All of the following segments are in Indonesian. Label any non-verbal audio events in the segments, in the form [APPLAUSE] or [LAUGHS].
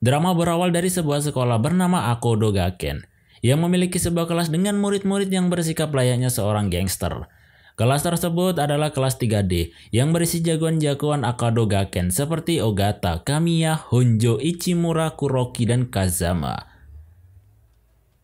Drama berawal dari sebuah sekolah bernama Akodo Gaken yang memiliki sebuah kelas dengan murid-murid yang bersikap layaknya seorang gangster. Kelas tersebut adalah kelas 3D yang berisi jagoan-jagoan Akado Gaken seperti Ogata, Kamiya, Honjo, Ichimura, Kuroki, dan Kazama.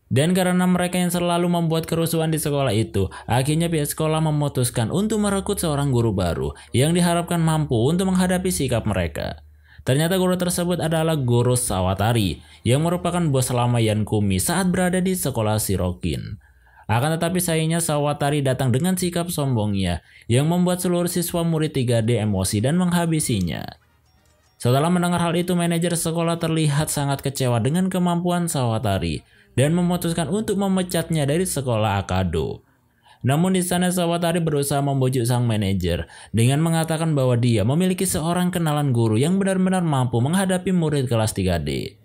Dan karena mereka yang selalu membuat kerusuhan di sekolah itu, akhirnya pihak sekolah memutuskan untuk merekrut seorang guru baru yang diharapkan mampu untuk menghadapi sikap mereka. Ternyata guru tersebut adalah guru Sawatari yang merupakan bos lama Yankumi saat berada di sekolah Sirokin. Akan tetapi sayangnya Sawatari datang dengan sikap sombongnya yang membuat seluruh siswa murid 3D emosi dan menghabisinya. Setelah mendengar hal itu, manajer sekolah terlihat sangat kecewa dengan kemampuan Sawatari dan memutuskan untuk memecatnya dari sekolah Akado. Namun di sana Sawatari berusaha membujuk sang manajer dengan mengatakan bahwa dia memiliki seorang kenalan guru yang benar-benar mampu menghadapi murid kelas 3D.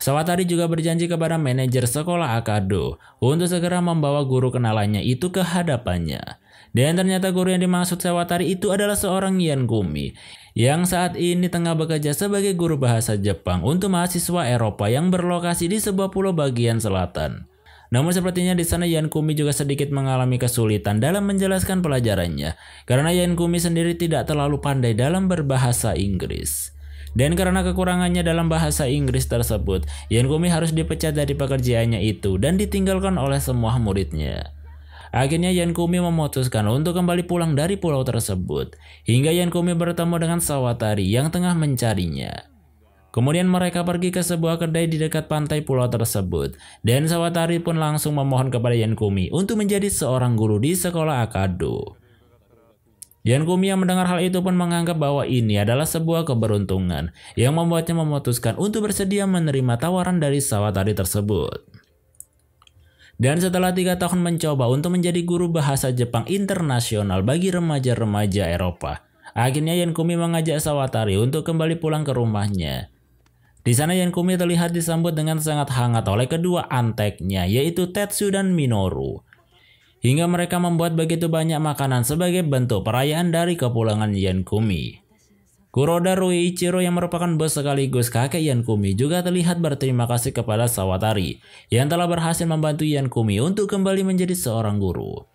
Sawatari juga berjanji kepada manajer sekolah Akado untuk segera membawa guru kenalannya itu ke hadapannya. Dan ternyata guru yang dimaksud Sawatari itu adalah seorang Yen Gumi yang saat ini tengah bekerja sebagai guru bahasa Jepang untuk mahasiswa Eropa yang berlokasi di sebuah pulau bagian selatan. Namun sepertinya di sana Yan Kumi juga sedikit mengalami kesulitan dalam menjelaskan pelajarannya karena Yan Kumi sendiri tidak terlalu pandai dalam berbahasa Inggris. Dan karena kekurangannya dalam bahasa Inggris tersebut, Yan Kumi harus dipecat dari pekerjaannya itu dan ditinggalkan oleh semua muridnya. Akhirnya Yan Kumi memutuskan untuk kembali pulang dari pulau tersebut, hingga Yan Kumi bertemu dengan Sawatari yang tengah mencarinya. Kemudian mereka pergi ke sebuah kedai di dekat pantai pulau tersebut. Dan Sawatari pun langsung memohon kepada Yan untuk menjadi seorang guru di sekolah Akado. Yan yang mendengar hal itu pun menganggap bahwa ini adalah sebuah keberuntungan yang membuatnya memutuskan untuk bersedia menerima tawaran dari Sawatari tersebut. Dan setelah tiga tahun mencoba untuk menjadi guru bahasa Jepang internasional bagi remaja-remaja Eropa, akhirnya Yan mengajak Sawatari untuk kembali pulang ke rumahnya. Di sana Yankumi terlihat disambut dengan sangat hangat oleh kedua anteknya yaitu Tetsu dan Minoru. Hingga mereka membuat begitu banyak makanan sebagai bentuk perayaan dari kepulangan Yankumi. Kuroda Ruiichiro yang merupakan bos sekaligus kakek Yankumi juga terlihat berterima kasih kepada Sawatari yang telah berhasil membantu Yankumi untuk kembali menjadi seorang guru.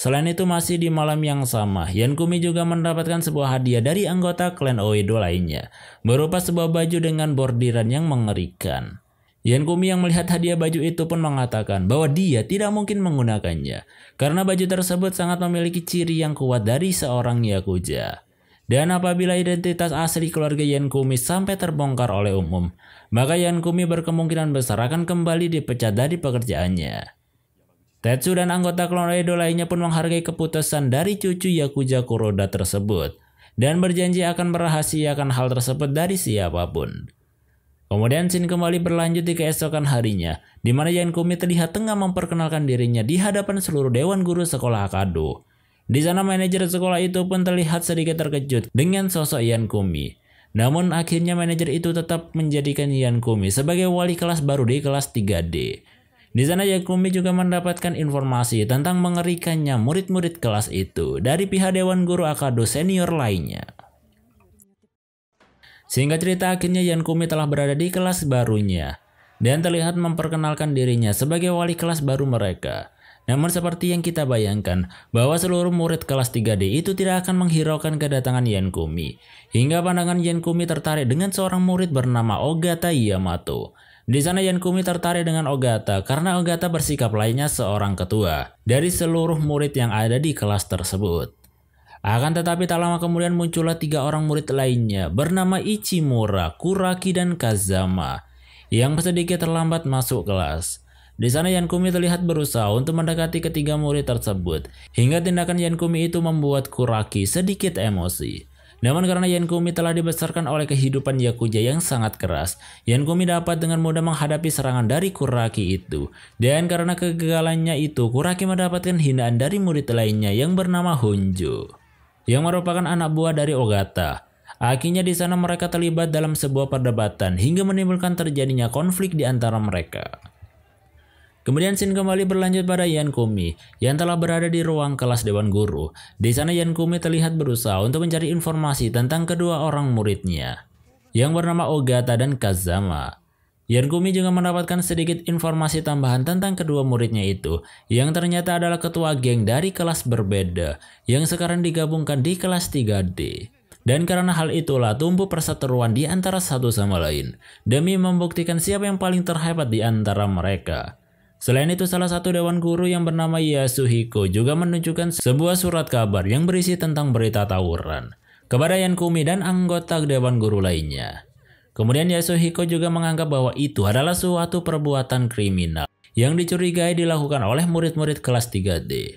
Selain itu masih di malam yang sama, Yan Kumi juga mendapatkan sebuah hadiah dari anggota klan Oedo lainnya, berupa sebuah baju dengan bordiran yang mengerikan. Yan Kumi yang melihat hadiah baju itu pun mengatakan bahwa dia tidak mungkin menggunakannya, karena baju tersebut sangat memiliki ciri yang kuat dari seorang Yakuza. Dan apabila identitas asli keluarga Yan Kumi sampai terbongkar oleh umum, maka Yan Kumi berkemungkinan besar akan kembali dipecat dari pekerjaannya. Tetsu dan anggota klon Edo lainnya pun menghargai keputusan dari cucu Yakuza Kuroda tersebut dan berjanji akan merahasiakan hal tersebut dari siapapun. Kemudian scene kembali berlanjut di keesokan harinya, di mana Yankumi terlihat tengah memperkenalkan dirinya di hadapan seluruh dewan guru sekolah Akado. Di sana manajer sekolah itu pun terlihat sedikit terkejut dengan sosok Yankumi. Namun akhirnya manajer itu tetap menjadikan Yankumi sebagai wali kelas baru di kelas 3D. Di sana Yakumi juga mendapatkan informasi tentang mengerikannya murid-murid kelas itu dari pihak Dewan Guru Akado senior lainnya. sehingga cerita akhirnya Yankumi telah berada di kelas barunya dan terlihat memperkenalkan dirinya sebagai wali kelas baru mereka. Namun seperti yang kita bayangkan bahwa seluruh murid kelas 3D itu tidak akan menghiraukan kedatangan Yankumi. Hingga pandangan Yankumi tertarik dengan seorang murid bernama Ogata Yamato di sana Yankumi tertarik dengan Ogata karena Ogata bersikap lainnya seorang ketua dari seluruh murid yang ada di kelas tersebut. Akan tetapi tak lama kemudian muncullah tiga orang murid lainnya bernama Ichimura, Kuraki, dan Kazama yang sedikit terlambat masuk kelas. Di sana Yankumi terlihat berusaha untuk mendekati ketiga murid tersebut hingga tindakan Yankumi itu membuat Kuraki sedikit emosi. Namun karena Yen-kumi telah dibesarkan oleh kehidupan Yakuza yang sangat keras, Yen-kumi dapat dengan mudah menghadapi serangan dari Kuraki itu. Dan karena kegagalannya itu, Kuraki mendapatkan hinaan dari murid lainnya yang bernama Honjo, yang merupakan anak buah dari Ogata. Akhirnya di sana mereka terlibat dalam sebuah perdebatan hingga menimbulkan terjadinya konflik di antara mereka. Kemudian Shin kembali berlanjut pada Yan Kumi yang telah berada di ruang kelas Dewan Guru. Di sana Yan Kumi terlihat berusaha untuk mencari informasi tentang kedua orang muridnya yang bernama Ogata dan Kazama. Yan Kumi juga mendapatkan sedikit informasi tambahan tentang kedua muridnya itu yang ternyata adalah ketua geng dari kelas berbeda yang sekarang digabungkan di kelas 3D. Dan karena hal itulah tumbuh perseteruan di antara satu sama lain demi membuktikan siapa yang paling terhebat di antara mereka. Selain itu, salah satu dewan guru yang bernama Yasuhiko juga menunjukkan sebuah surat kabar yang berisi tentang berita tawuran kepada Yankumi dan anggota dewan guru lainnya. Kemudian Yasuhiko juga menganggap bahwa itu adalah suatu perbuatan kriminal yang dicurigai dilakukan oleh murid-murid kelas 3D.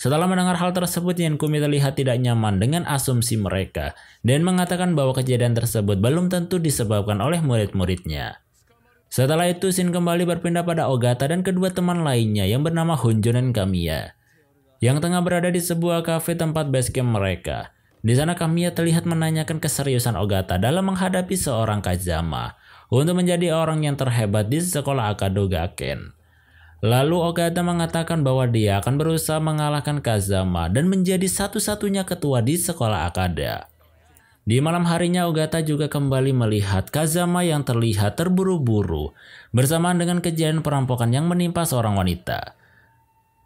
Setelah mendengar hal tersebut, Yankumi terlihat tidak nyaman dengan asumsi mereka dan mengatakan bahwa kejadian tersebut belum tentu disebabkan oleh murid-muridnya. Setelah itu, Shin kembali berpindah pada Ogata dan kedua teman lainnya yang bernama Honjo dan Kamiya, yang tengah berada di sebuah kafe tempat base camp mereka. Di sana Kamiya terlihat menanyakan keseriusan Ogata dalam menghadapi seorang Kazama untuk menjadi orang yang terhebat di sekolah Akadogaken. Lalu Ogata mengatakan bahwa dia akan berusaha mengalahkan Kazama dan menjadi satu-satunya ketua di sekolah Akada. Di malam harinya Ogata juga kembali melihat Kazama yang terlihat terburu-buru bersamaan dengan kejadian perampokan yang menimpa seorang wanita.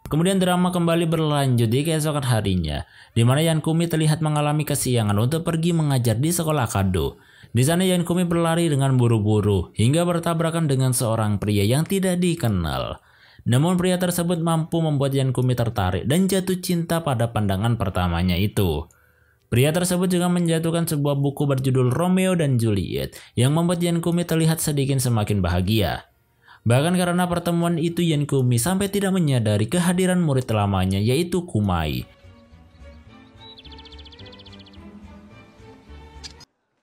Kemudian drama kembali berlanjut di keesokan harinya, di mana Yankumi terlihat mengalami kesiangan untuk pergi mengajar di sekolah Kado. Di sana Yankumi berlari dengan buru-buru hingga bertabrakan dengan seorang pria yang tidak dikenal. Namun pria tersebut mampu membuat Yankumi tertarik dan jatuh cinta pada pandangan pertamanya itu. Pria tersebut juga menjatuhkan sebuah buku berjudul Romeo dan Juliet yang membuat yen Kumi terlihat sedikit semakin bahagia. Bahkan karena pertemuan itu yen Kumi sampai tidak menyadari kehadiran murid lamanya yaitu Kumai.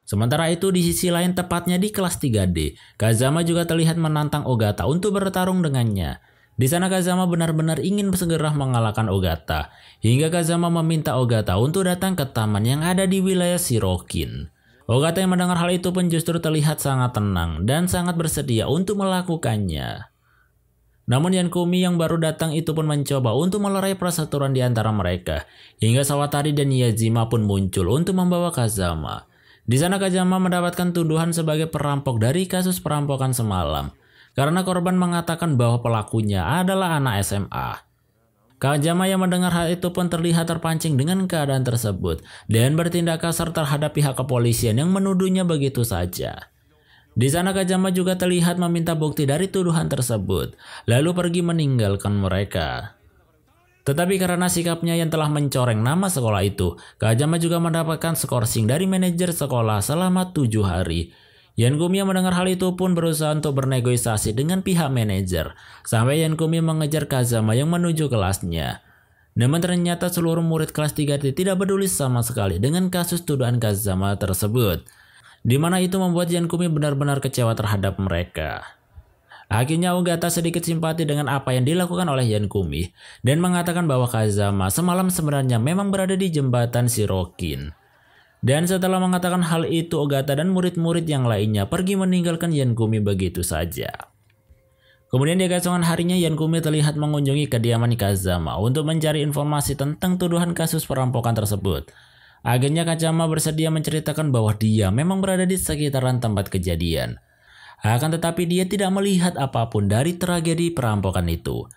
Sementara itu di sisi lain tepatnya di kelas 3D, Kazama juga terlihat menantang Ogata untuk bertarung dengannya. Di sana Kazama benar-benar ingin segera mengalahkan Ogata, hingga Kazama meminta Ogata untuk datang ke taman yang ada di wilayah Shirokin. Ogata yang mendengar hal itu pun justru terlihat sangat tenang dan sangat bersedia untuk melakukannya. Namun Yankumi yang baru datang itu pun mencoba untuk melerai persatuan di antara mereka, hingga Sawatari dan Yajima pun muncul untuk membawa Kazama. Di sana Kazama mendapatkan tuduhan sebagai perampok dari kasus perampokan semalam, karena korban mengatakan bahwa pelakunya adalah anak SMA. Kak Jama yang mendengar hal itu pun terlihat terpancing dengan keadaan tersebut dan bertindak kasar terhadap pihak kepolisian yang menuduhnya begitu saja. Di sana Kajama juga terlihat meminta bukti dari tuduhan tersebut, lalu pergi meninggalkan mereka. Tetapi karena sikapnya yang telah mencoreng nama sekolah itu, Kajama juga mendapatkan skorsing dari manajer sekolah selama tujuh hari Yan yang mendengar hal itu pun berusaha untuk bernegosiasi dengan pihak manajer, sampai Yan Kumia mengejar Kazama yang menuju kelasnya. Namun ternyata seluruh murid kelas 3 tidak peduli sama sekali dengan kasus tuduhan Kazama tersebut, dimana itu membuat Yan Kumi benar-benar kecewa terhadap mereka. Akhirnya Ogata sedikit simpati dengan apa yang dilakukan oleh Yan Kumi dan mengatakan bahwa Kazama semalam sebenarnya memang berada di jembatan Sirokin. Dan setelah mengatakan hal itu, Ogata dan murid-murid yang lainnya pergi meninggalkan Yankumi begitu saja. Kemudian di keesokan harinya Yankumi terlihat mengunjungi kediaman Kazama untuk mencari informasi tentang tuduhan kasus perampokan tersebut. Akhirnya Kazama bersedia menceritakan bahwa dia memang berada di sekitaran tempat kejadian. Akan tetapi dia tidak melihat apapun dari tragedi perampokan itu.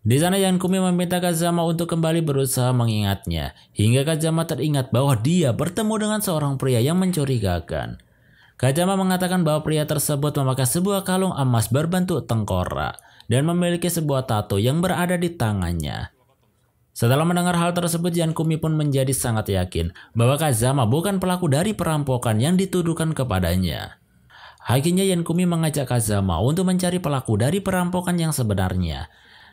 Di sana Yan Kumi meminta Kazama untuk kembali berusaha mengingatnya, hingga Kazama teringat bahwa dia bertemu dengan seorang pria yang mencurigakan. Kazama mengatakan bahwa pria tersebut memakai sebuah kalung emas berbentuk tengkorak dan memiliki sebuah tato yang berada di tangannya. Setelah mendengar hal tersebut, Yan Kumi pun menjadi sangat yakin bahwa Kazama bukan pelaku dari perampokan yang dituduhkan kepadanya. Akhirnya Yan Kumi mengajak Kazama untuk mencari pelaku dari perampokan yang sebenarnya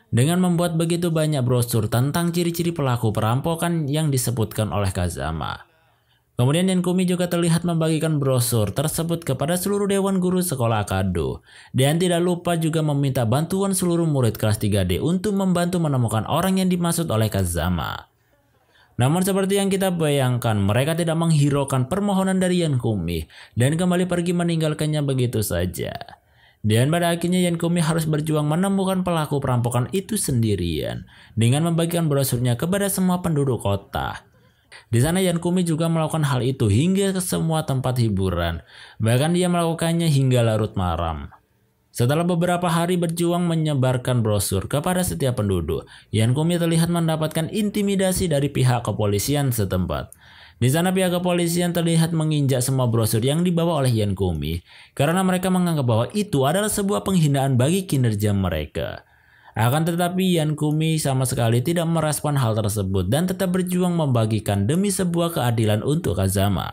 dengan membuat begitu banyak brosur tentang ciri-ciri pelaku perampokan yang disebutkan oleh Kazama. Kemudian Yen-kumi juga terlihat membagikan brosur tersebut kepada seluruh dewan guru sekolah Kado. Dan tidak lupa juga meminta bantuan seluruh murid kelas 3D untuk membantu menemukan orang yang dimaksud oleh Kazama. Namun seperti yang kita bayangkan, mereka tidak menghiraukan permohonan dari Yankumi dan kembali pergi meninggalkannya begitu saja. Dan pada akhirnya Yan Kumi harus berjuang menemukan pelaku perampokan itu sendirian dengan membagikan brosurnya kepada semua penduduk kota. Di sana Yan Kumi juga melakukan hal itu hingga ke semua tempat hiburan. Bahkan dia melakukannya hingga larut malam. Setelah beberapa hari berjuang menyebarkan brosur kepada setiap penduduk, Yan Kumi terlihat mendapatkan intimidasi dari pihak kepolisian setempat. Di sana pihak kepolisian terlihat menginjak semua brosur yang dibawa oleh Yan Kumi karena mereka menganggap bahwa itu adalah sebuah penghinaan bagi kinerja mereka. Akan tetapi Yan Kumi sama sekali tidak merespon hal tersebut dan tetap berjuang membagikan demi sebuah keadilan untuk Kazama.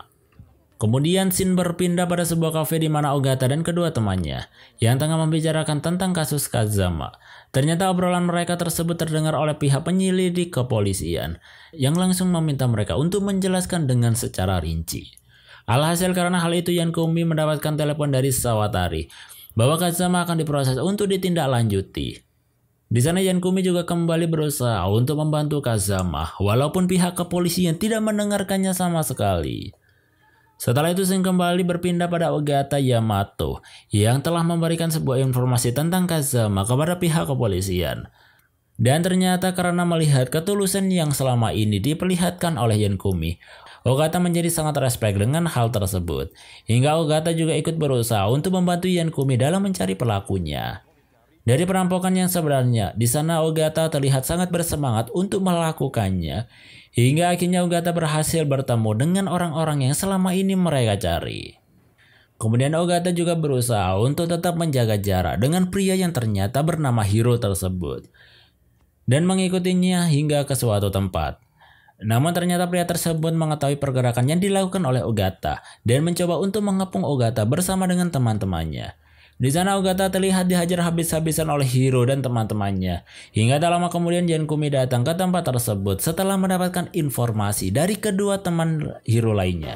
Kemudian sin berpindah pada sebuah kafe di mana Ogata dan kedua temannya yang tengah membicarakan tentang kasus Kazama. Ternyata obrolan mereka tersebut terdengar oleh pihak penyelidik kepolisian yang langsung meminta mereka untuk menjelaskan dengan secara rinci. Alhasil karena hal itu Yan Kumi mendapatkan telepon dari Sawatari bahwa Kazama akan diproses untuk ditindaklanjuti. Di sana Yan Kumi juga kembali berusaha untuk membantu Kazama walaupun pihak kepolisian tidak mendengarkannya sama sekali. Setelah itu Shin kembali berpindah pada Ogata Yamato yang telah memberikan sebuah informasi tentang Kazama kepada pihak kepolisian. Dan ternyata karena melihat ketulusan yang selama ini diperlihatkan oleh Yen-kumi, Ogata menjadi sangat respek dengan hal tersebut. Hingga Ogata juga ikut berusaha untuk membantu Yen-kumi dalam mencari pelakunya. Dari perampokan yang sebenarnya, di sana Ogata terlihat sangat bersemangat untuk melakukannya Hingga akhirnya Ogata berhasil bertemu dengan orang-orang yang selama ini mereka cari. Kemudian Ogata juga berusaha untuk tetap menjaga jarak dengan pria yang ternyata bernama Hiro tersebut. Dan mengikutinya hingga ke suatu tempat. Namun ternyata pria tersebut mengetahui pergerakan yang dilakukan oleh Ogata dan mencoba untuk mengepung Ogata bersama dengan teman-temannya. Di sana Ogata terlihat dihajar habis-habisan oleh Hiro dan teman-temannya. Hingga tak lama kemudian Yen-kumi datang ke tempat tersebut setelah mendapatkan informasi dari kedua teman Hiro lainnya.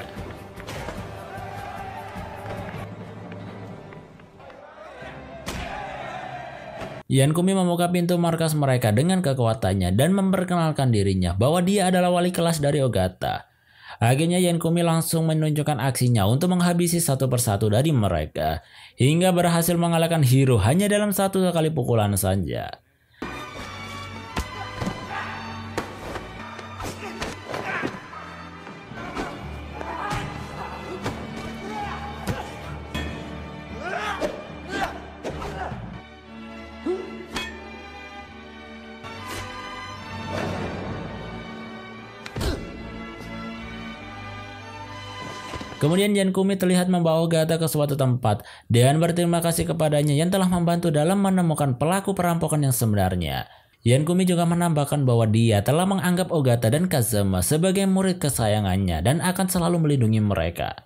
Yan Kumi membuka pintu markas mereka dengan kekuatannya dan memperkenalkan dirinya bahwa dia adalah wali kelas dari Ogata. Akhirnya Yen-kumi langsung menunjukkan aksinya untuk menghabisi satu persatu dari mereka hingga berhasil mengalahkan Hiro hanya dalam satu kali pukulan saja. Kemudian Jan Kumi terlihat membawa Gata ke suatu tempat. dan berterima kasih kepadanya yang telah membantu dalam menemukan pelaku perampokan yang sebenarnya. Yan Kumi juga menambahkan bahwa dia telah menganggap Ogata dan Kazama sebagai murid kesayangannya dan akan selalu melindungi mereka.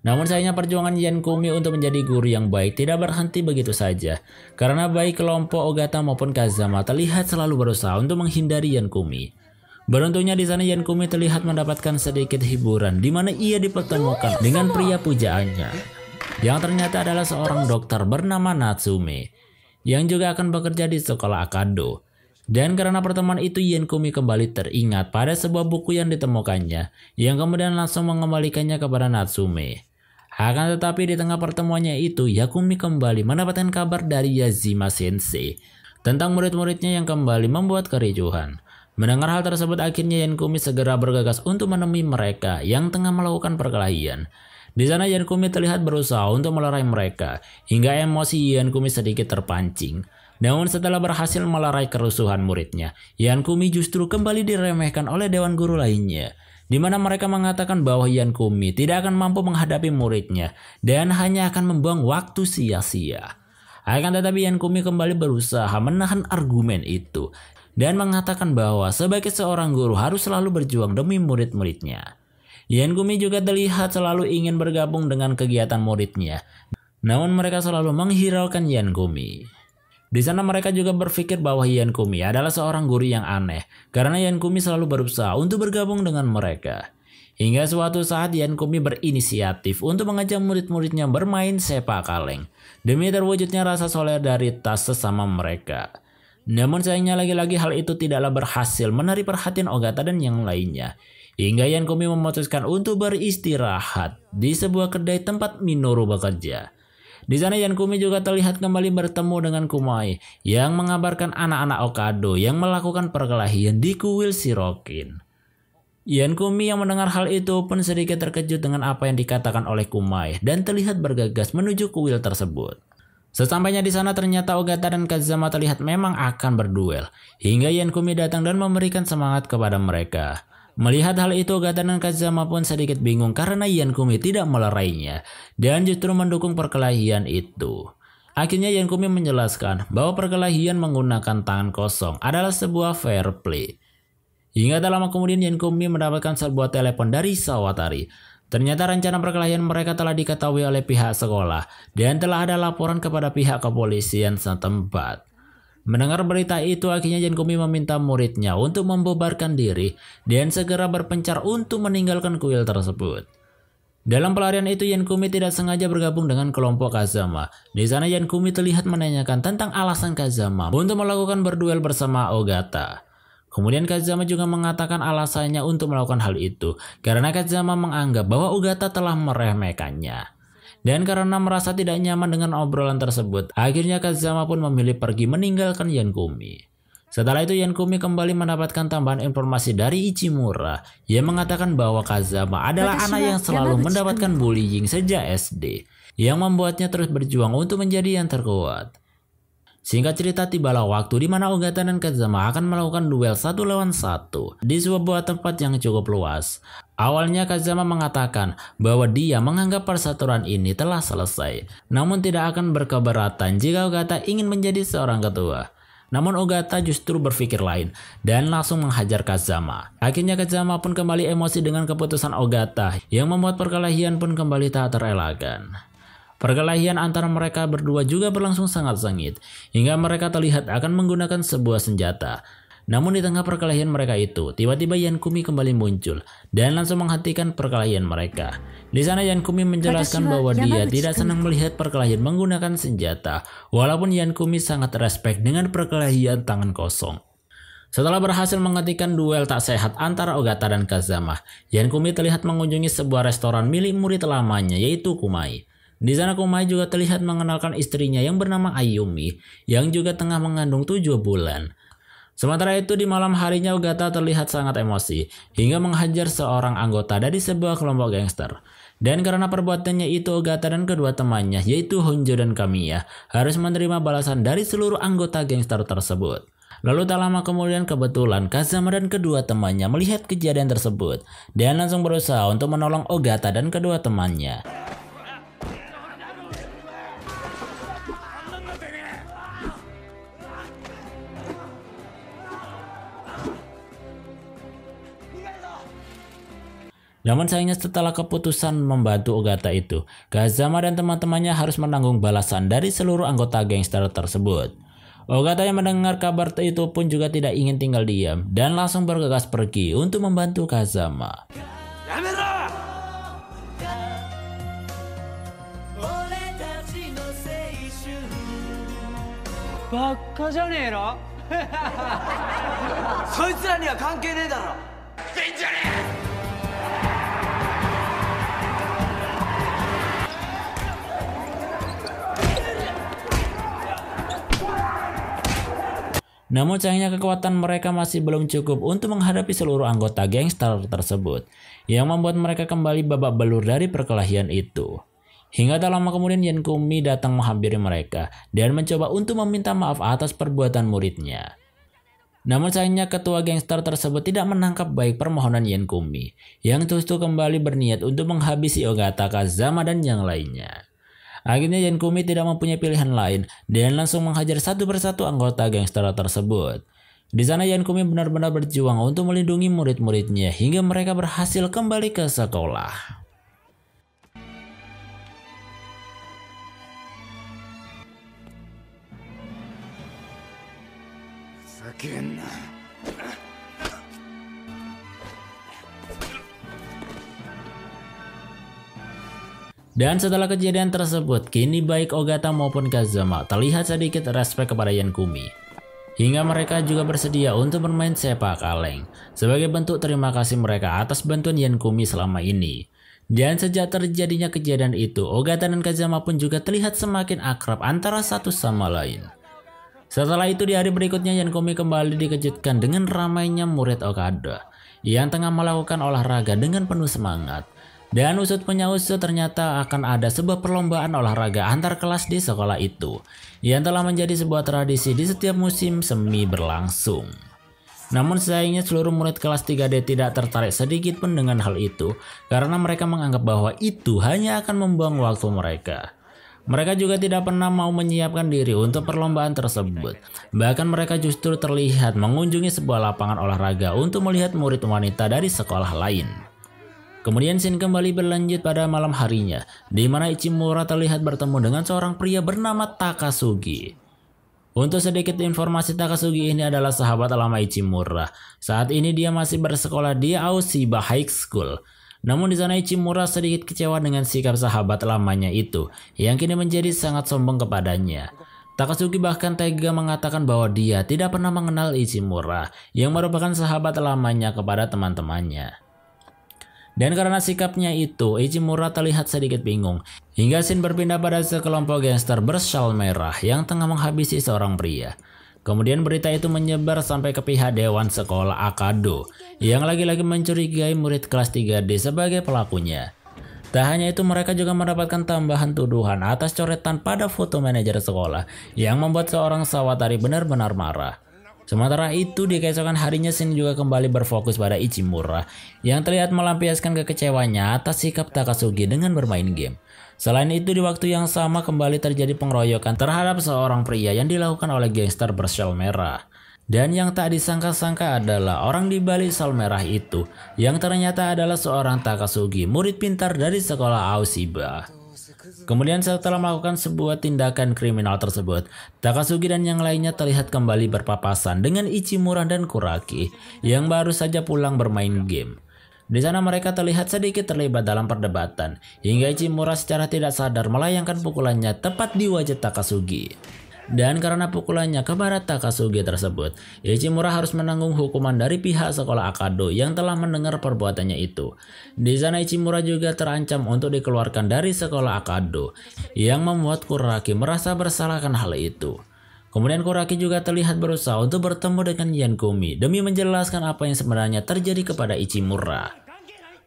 Namun sayangnya perjuangan Yan Kumi untuk menjadi guru yang baik tidak berhenti begitu saja. Karena baik kelompok Ogata maupun Kazama terlihat selalu berusaha untuk menghindari Yan Kumi. Beruntungnya di sana Yan Kumi terlihat mendapatkan sedikit hiburan di mana ia dipertemukan dengan pria pujaannya yang ternyata adalah seorang dokter bernama Natsume yang juga akan bekerja di sekolah Akado. Dan karena pertemuan itu Yan Kumi kembali teringat pada sebuah buku yang ditemukannya yang kemudian langsung mengembalikannya kepada Natsume. Akan tetapi di tengah pertemuannya itu Yakumi kembali mendapatkan kabar dari Yazima Sensei tentang murid-muridnya yang kembali membuat kericuhan. Mendengar hal tersebut akhirnya Yan Kumi segera bergegas untuk menemui mereka yang tengah melakukan perkelahian. Di sana Yan Kumi terlihat berusaha untuk melerai mereka hingga emosi Yan Kumi sedikit terpancing. Namun setelah berhasil melerai kerusuhan muridnya, Yan Kumi justru kembali diremehkan oleh dewan guru lainnya. Di mana mereka mengatakan bahwa Yan Kumi tidak akan mampu menghadapi muridnya dan hanya akan membuang waktu sia-sia. Akan tetapi Yan Kumi kembali berusaha menahan argumen itu dan mengatakan bahwa sebagai seorang guru harus selalu berjuang demi murid-muridnya. Yen Gumi juga terlihat selalu ingin bergabung dengan kegiatan muridnya, namun mereka selalu menghiraukan Yen Gumi. Di sana mereka juga berpikir bahwa Yen Gumi adalah seorang guru yang aneh, karena Yen Gumi selalu berusaha untuk bergabung dengan mereka. Hingga suatu saat Yen Kumi berinisiatif untuk mengajak murid-muridnya bermain sepak kaleng demi terwujudnya rasa solidaritas sesama mereka. Namun sayangnya lagi-lagi hal itu tidaklah berhasil menarik perhatian Ogata dan yang lainnya. Hingga Yan Kumi memutuskan untuk beristirahat di sebuah kedai tempat Minoru bekerja. Di sana Yan Kumi juga terlihat kembali bertemu dengan Kumai yang mengabarkan anak-anak Okado yang melakukan perkelahian di kuil Sirokin. Yan Kumi yang mendengar hal itu pun sedikit terkejut dengan apa yang dikatakan oleh Kumai dan terlihat bergegas menuju kuil tersebut. Sesampainya di sana ternyata Ogata dan Kazama terlihat memang akan berduel. Hingga Yankumi datang dan memberikan semangat kepada mereka. Melihat hal itu Ogata dan Kazama pun sedikit bingung karena Yankumi tidak melerainya. Dan justru mendukung perkelahian itu. Akhirnya Yankumi menjelaskan bahwa perkelahian menggunakan tangan kosong adalah sebuah fair play. Hingga tak lama kemudian Yankumi mendapatkan sebuah telepon dari Sawatari. Ternyata rencana perkelahian mereka telah diketahui oleh pihak sekolah dan telah ada laporan kepada pihak kepolisian setempat. Mendengar berita itu akhirnya Kumi meminta muridnya untuk membubarkan diri dan segera berpencar untuk meninggalkan kuil tersebut. Dalam pelarian itu Kumi tidak sengaja bergabung dengan kelompok Kazama. Di sana Kumi terlihat menanyakan tentang alasan Kazama untuk melakukan berduel bersama Ogata. Kemudian Kazama juga mengatakan alasannya untuk melakukan hal itu, karena Kazama menganggap bahwa Ugata telah meremehkannya. Dan karena merasa tidak nyaman dengan obrolan tersebut, akhirnya Kazama pun memilih pergi meninggalkan Yankumi. Setelah itu Yankumi kembali mendapatkan tambahan informasi dari Ichimura yang mengatakan bahwa Kazama adalah anak yang selalu mendapatkan bullying sejak SD yang membuatnya terus berjuang untuk menjadi yang terkuat. Singkat cerita tibalah waktu di mana Ogata dan Kazama akan melakukan duel satu lawan satu di sebuah tempat yang cukup luas. Awalnya Kazama mengatakan bahwa dia menganggap persatuan ini telah selesai, namun tidak akan berkeberatan jika Ogata ingin menjadi seorang ketua. Namun Ogata justru berpikir lain dan langsung menghajar Kazama. Akhirnya Kazama pun kembali emosi dengan keputusan Ogata yang membuat perkelahian pun kembali tak terelakkan. Perkelahian antara mereka berdua juga berlangsung sangat sengit, hingga mereka terlihat akan menggunakan sebuah senjata. Namun di tengah perkelahian mereka itu, tiba-tiba Yan Kumi kembali muncul dan langsung menghentikan perkelahian mereka. Di sana Yan Kumi menjelaskan bahwa dia tidak senang melihat perkelahian menggunakan senjata, walaupun Yan Kumi sangat respek dengan perkelahian tangan kosong. Setelah berhasil menghentikan duel tak sehat antara Ogata dan Kazama, Yan Kumi terlihat mengunjungi sebuah restoran milik murid lamanya yaitu Kumai. Di sana Kumai juga terlihat mengenalkan istrinya yang bernama Ayumi, yang juga tengah mengandung tujuh bulan. Sementara itu di malam harinya Ogata terlihat sangat emosi, hingga menghajar seorang anggota dari sebuah kelompok gangster. Dan karena perbuatannya itu Ogata dan kedua temannya yaitu Honjo dan Kamiya harus menerima balasan dari seluruh anggota gangster tersebut. Lalu tak lama kemudian kebetulan Kazama dan kedua temannya melihat kejadian tersebut dan langsung berusaha untuk menolong Ogata dan kedua temannya. Namun sayangnya setelah keputusan membantu Ogata itu, Kazama dan teman-temannya harus menanggung balasan dari seluruh anggota gangster tersebut. Ogata yang mendengar kabar itu pun juga tidak ingin tinggal diam dan langsung bergegas pergi untuk membantu Kazama. Bakka [LAUGHS] Namun sayangnya kekuatan mereka masih belum cukup untuk menghadapi seluruh anggota gangster tersebut yang membuat mereka kembali babak belur dari perkelahian itu. Hingga tak lama kemudian Yen Kumi datang menghampiri mereka dan mencoba untuk meminta maaf atas perbuatan muridnya. Namun sayangnya ketua gangster tersebut tidak menangkap baik permohonan Yen Kumi yang justru kembali berniat untuk menghabisi Ogata Kazama dan yang lainnya. Akhirnya Jan Kumi tidak mempunyai pilihan lain dan langsung menghajar satu persatu anggota gangster tersebut. Di sana Yan Kumi benar-benar berjuang untuk melindungi murid-muridnya hingga mereka berhasil kembali ke sekolah. Again. Dan setelah kejadian tersebut, kini baik Ogata maupun Kazama terlihat sedikit respek kepada Yen-kumi, Hingga mereka juga bersedia untuk bermain sepak kaleng sebagai bentuk terima kasih mereka atas bantuan Yen-kumi selama ini. Dan sejak terjadinya kejadian itu, Ogata dan Kazama pun juga terlihat semakin akrab antara satu sama lain. Setelah itu di hari berikutnya Yen-kumi kembali dikejutkan dengan ramainya murid Okada yang tengah melakukan olahraga dengan penuh semangat. Dan usut punya usut ternyata akan ada sebuah perlombaan olahraga antar kelas di sekolah itu yang telah menjadi sebuah tradisi di setiap musim semi berlangsung. Namun sayangnya seluruh murid kelas 3D tidak tertarik sedikit pun dengan hal itu karena mereka menganggap bahwa itu hanya akan membuang waktu mereka. Mereka juga tidak pernah mau menyiapkan diri untuk perlombaan tersebut. Bahkan mereka justru terlihat mengunjungi sebuah lapangan olahraga untuk melihat murid wanita dari sekolah lain. Kemudian scene kembali berlanjut pada malam harinya, di mana Ichimura terlihat bertemu dengan seorang pria bernama Takasugi. Untuk sedikit informasi Takasugi ini adalah sahabat lama Ichimura. Saat ini dia masih bersekolah di Aoshiba High School. Namun di sana Ichimura sedikit kecewa dengan sikap sahabat lamanya itu, yang kini menjadi sangat sombong kepadanya. Takasugi bahkan tega mengatakan bahwa dia tidak pernah mengenal Ichimura, yang merupakan sahabat lamanya kepada teman-temannya. Dan karena sikapnya itu, Ichimura terlihat sedikit bingung. Hingga Shin berpindah pada sekelompok gangster bersyal merah yang tengah menghabisi seorang pria. Kemudian berita itu menyebar sampai ke pihak Dewan Sekolah Akado yang lagi-lagi mencurigai murid kelas 3D sebagai pelakunya. Tak hanya itu mereka juga mendapatkan tambahan tuduhan atas coretan pada foto manajer sekolah yang membuat seorang sawatari benar-benar marah. Sementara itu, di keesokan harinya Shin juga kembali berfokus pada Ichimura yang terlihat melampiaskan kekecewaannya atas sikap Takasugi dengan bermain game. Selain itu, di waktu yang sama kembali terjadi pengeroyokan terhadap seorang pria yang dilakukan oleh gangster bersel merah. Dan yang tak disangka-sangka adalah orang di balik sel merah itu yang ternyata adalah seorang Takasugi, murid pintar dari sekolah Aoshiba. Kemudian setelah melakukan sebuah tindakan kriminal tersebut, Takasugi dan yang lainnya terlihat kembali berpapasan dengan Ichimura dan Kuraki yang baru saja pulang bermain game. Di sana mereka terlihat sedikit terlibat dalam perdebatan, hingga Ichimura secara tidak sadar melayangkan pukulannya tepat di wajah Takasugi. Dan karena pukulannya kepada barat Takasugi tersebut, Ichimura harus menanggung hukuman dari pihak sekolah Akado yang telah mendengar perbuatannya itu. Di sana Ichimura juga terancam untuk dikeluarkan dari sekolah Akado, yang membuat Kuraki merasa bersalah karena hal itu. Kemudian Kuraki juga terlihat berusaha untuk bertemu dengan Yankumi demi menjelaskan apa yang sebenarnya terjadi kepada Ichimura.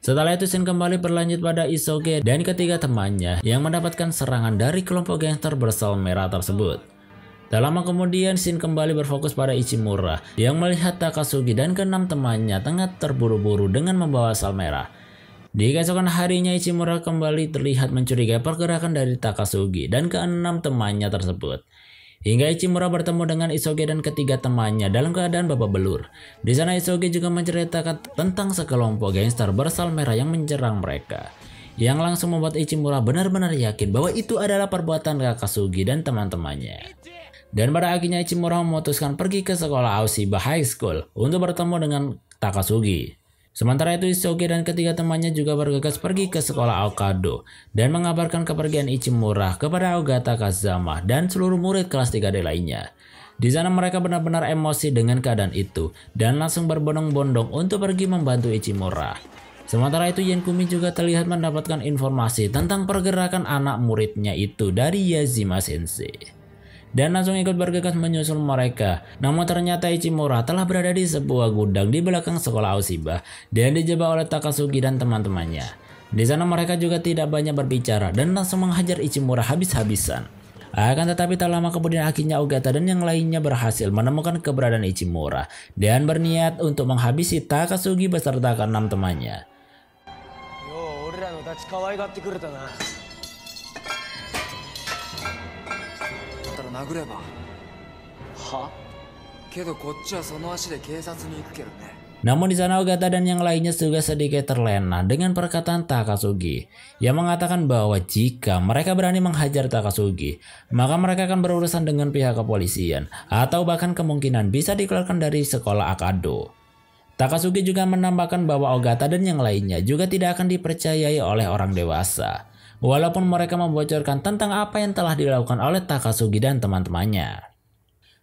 Setelah itu Shin kembali berlanjut pada Isoge dan ketiga temannya yang mendapatkan serangan dari kelompok gangster bersel merah tersebut. Tak lama kemudian, Shin kembali berfokus pada Ichimura yang melihat Takasugi dan keenam temannya tengah terburu-buru dengan membawa sal merah. Di keesokan harinya Ichimura kembali terlihat mencurigai pergerakan dari Takasugi dan keenam temannya tersebut. Hingga Ichimura bertemu dengan Isoge dan ketiga temannya dalam keadaan babak belur. Di sana Isoge juga menceritakan tentang sekelompok gangster bersal merah yang menyerang mereka. Yang langsung membuat Ichimura benar-benar yakin bahwa itu adalah perbuatan Kakasugi dan teman-temannya. Dan pada akhirnya Ichimura memutuskan pergi ke sekolah Aoshiba High School untuk bertemu dengan Takasugi. Sementara itu Isoge dan ketiga temannya juga bergegas pergi ke sekolah Okado dan mengabarkan kepergian Ichimura kepada Ogata Kazama dan seluruh murid kelas 3D lainnya. Di sana mereka benar-benar emosi dengan keadaan itu dan langsung berbondong-bondong untuk pergi membantu Ichimura. Sementara itu Yenkumi juga terlihat mendapatkan informasi tentang pergerakan anak muridnya itu dari Yazima Sensei dan langsung ikut bergegas menyusul mereka. Namun ternyata Ichimura telah berada di sebuah gudang di belakang sekolah Aoshiba dan dijebak oleh Takasugi dan teman-temannya. Di sana mereka juga tidak banyak berbicara dan langsung menghajar Ichimura habis-habisan. Akan tetapi tak lama kemudian akhirnya Ogata dan yang lainnya berhasil menemukan keberadaan Ichimura dan berniat untuk menghabisi Takasugi beserta keenam temannya. 殴ればはけどこっちはその足で警察に行くけどね Namun di sana Ogata dan yang lainnya juga sedikit terlena dengan perkataan Takasugi yang mengatakan bahwa jika mereka berani menghajar Takasugi, maka mereka akan berurusan dengan pihak kepolisian atau bahkan kemungkinan bisa dikeluarkan dari sekolah Akado. Takasugi juga menambahkan bahwa Ogata dan yang lainnya juga tidak akan dipercayai oleh orang dewasa walaupun mereka membocorkan tentang apa yang telah dilakukan oleh Takasugi dan teman-temannya.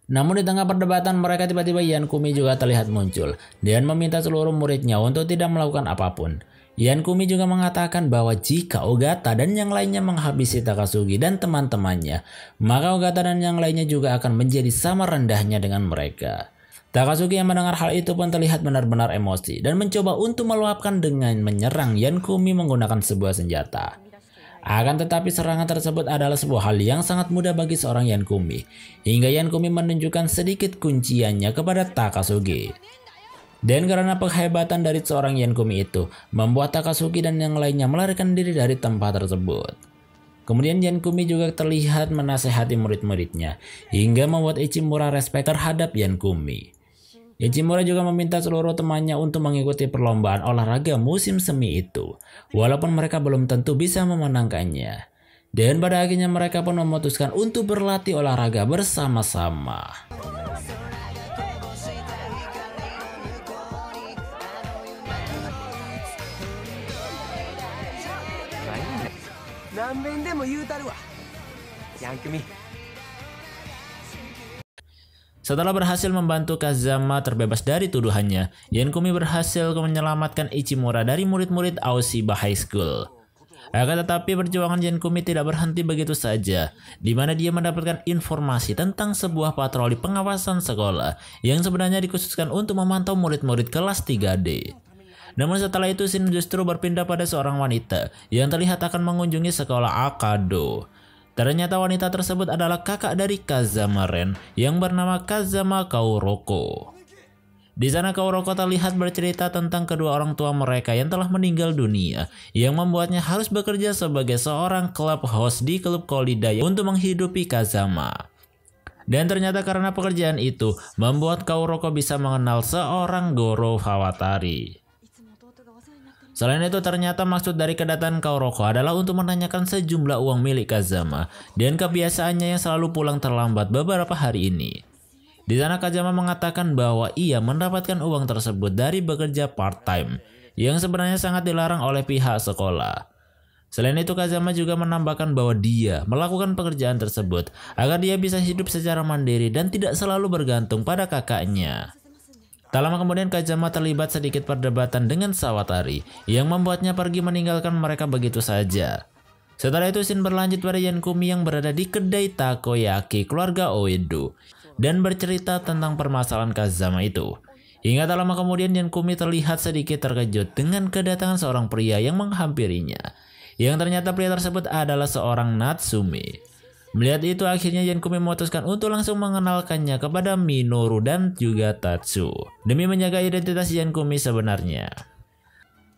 Namun di tengah perdebatan mereka tiba-tiba Yan Kumi juga terlihat muncul dan meminta seluruh muridnya untuk tidak melakukan apapun. Yan Kumi juga mengatakan bahwa jika Ogata dan yang lainnya menghabisi Takasugi dan teman-temannya, maka Ogata dan yang lainnya juga akan menjadi sama rendahnya dengan mereka. Takasugi yang mendengar hal itu pun terlihat benar-benar emosi dan mencoba untuk meluapkan dengan menyerang Yan Kumi menggunakan sebuah senjata. Akan tetapi serangan tersebut adalah sebuah hal yang sangat mudah bagi seorang Yen-kumi, hingga Yen-kumi menunjukkan sedikit kunciannya kepada Takasugi. Dan karena penghebatan dari seorang Yen-kumi itu, membuat Takasugi dan yang lainnya melarikan diri dari tempat tersebut. Kemudian Yen-kumi juga terlihat menasehati murid-muridnya, hingga membuat Ichimura respect terhadap Yen-kumi. Ichimura juga meminta seluruh temannya untuk mengikuti perlombaan olahraga musim semi itu, walaupun mereka belum tentu bisa memenangkannya. Dan pada akhirnya mereka pun memutuskan untuk berlatih olahraga bersama-sama. Nah, setelah berhasil membantu Kazama terbebas dari tuduhannya, Yenkumi berhasil menyelamatkan Ichimura dari murid-murid Aoshiba High School. Akan tetapi perjuangan Yenkumi tidak berhenti begitu saja, di mana dia mendapatkan informasi tentang sebuah patroli pengawasan sekolah yang sebenarnya dikhususkan untuk memantau murid-murid kelas 3D. Namun setelah itu Shin justru berpindah pada seorang wanita yang terlihat akan mengunjungi sekolah Akado. Ternyata wanita tersebut adalah kakak dari Kazama Ren yang bernama Kazama Kauroko. Di sana Kauroko terlihat bercerita tentang kedua orang tua mereka yang telah meninggal dunia, yang membuatnya harus bekerja sebagai seorang klub host di klub Kolidaya untuk menghidupi Kazama. Dan ternyata karena pekerjaan itu, membuat Kauroko bisa mengenal seorang Goro Hawatari. Selain itu ternyata maksud dari kedatangan Kaoroko adalah untuk menanyakan sejumlah uang milik Kazama dan kebiasaannya yang selalu pulang terlambat beberapa hari ini. Di sana Kazama mengatakan bahwa ia mendapatkan uang tersebut dari bekerja part-time yang sebenarnya sangat dilarang oleh pihak sekolah. Selain itu Kazama juga menambahkan bahwa dia melakukan pekerjaan tersebut agar dia bisa hidup secara mandiri dan tidak selalu bergantung pada kakaknya. Tak lama kemudian Kajama terlibat sedikit perdebatan dengan Sawatari yang membuatnya pergi meninggalkan mereka begitu saja. Setelah itu sin berlanjut pada Yankumi yang berada di kedai takoyaki keluarga Oedo dan bercerita tentang permasalahan Kazama itu. Hingga tak lama kemudian Yankumi terlihat sedikit terkejut dengan kedatangan seorang pria yang menghampirinya. Yang ternyata pria tersebut adalah seorang Natsume. Melihat itu akhirnya Yen-kumi memutuskan untuk langsung mengenalkannya kepada Minoru dan juga Tatsu demi menjaga identitas Yen-kumi sebenarnya.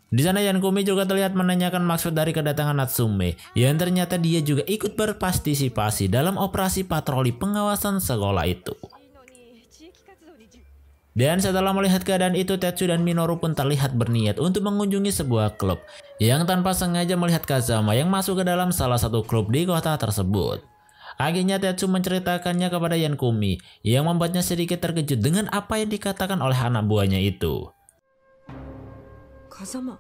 Di sana Yankumi juga terlihat menanyakan maksud dari kedatangan Natsume yang ternyata dia juga ikut berpartisipasi dalam operasi patroli pengawasan sekolah itu. Dan setelah melihat keadaan itu Tetsu dan Minoru pun terlihat berniat untuk mengunjungi sebuah klub yang tanpa sengaja melihat Kazama yang masuk ke dalam salah satu klub di kota tersebut. Akhirnya Tetsu menceritakannya kepada Yan Kumi, yang membuatnya sedikit terkejut dengan apa yang dikatakan oleh anak buahnya itu. Kazama.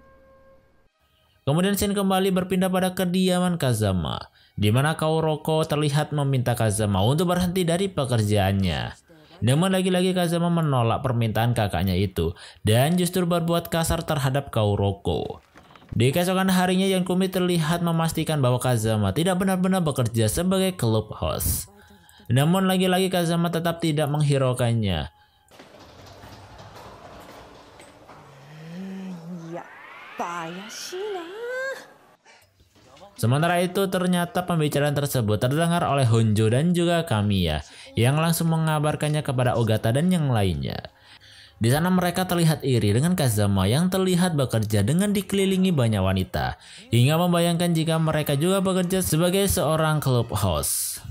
Kemudian Shin kembali berpindah pada kediaman Kazama, di mana Kaoroko terlihat meminta Kazama untuk berhenti dari pekerjaannya. Namun lagi-lagi Kazama menolak permintaan kakaknya itu dan justru berbuat kasar terhadap Kauroko. Di keesokan harinya yang Kumi terlihat memastikan bahwa Kazama tidak benar-benar bekerja sebagai klub host. Namun lagi-lagi Kazama tetap tidak menghiraukannya. Ya, Sementara itu ternyata pembicaraan tersebut terdengar oleh Honjo dan juga Kamiya yang langsung mengabarkannya kepada Ogata dan yang lainnya. Di sana mereka terlihat iri dengan Kazama yang terlihat bekerja dengan dikelilingi banyak wanita, hingga membayangkan jika mereka juga bekerja sebagai seorang clubhouse.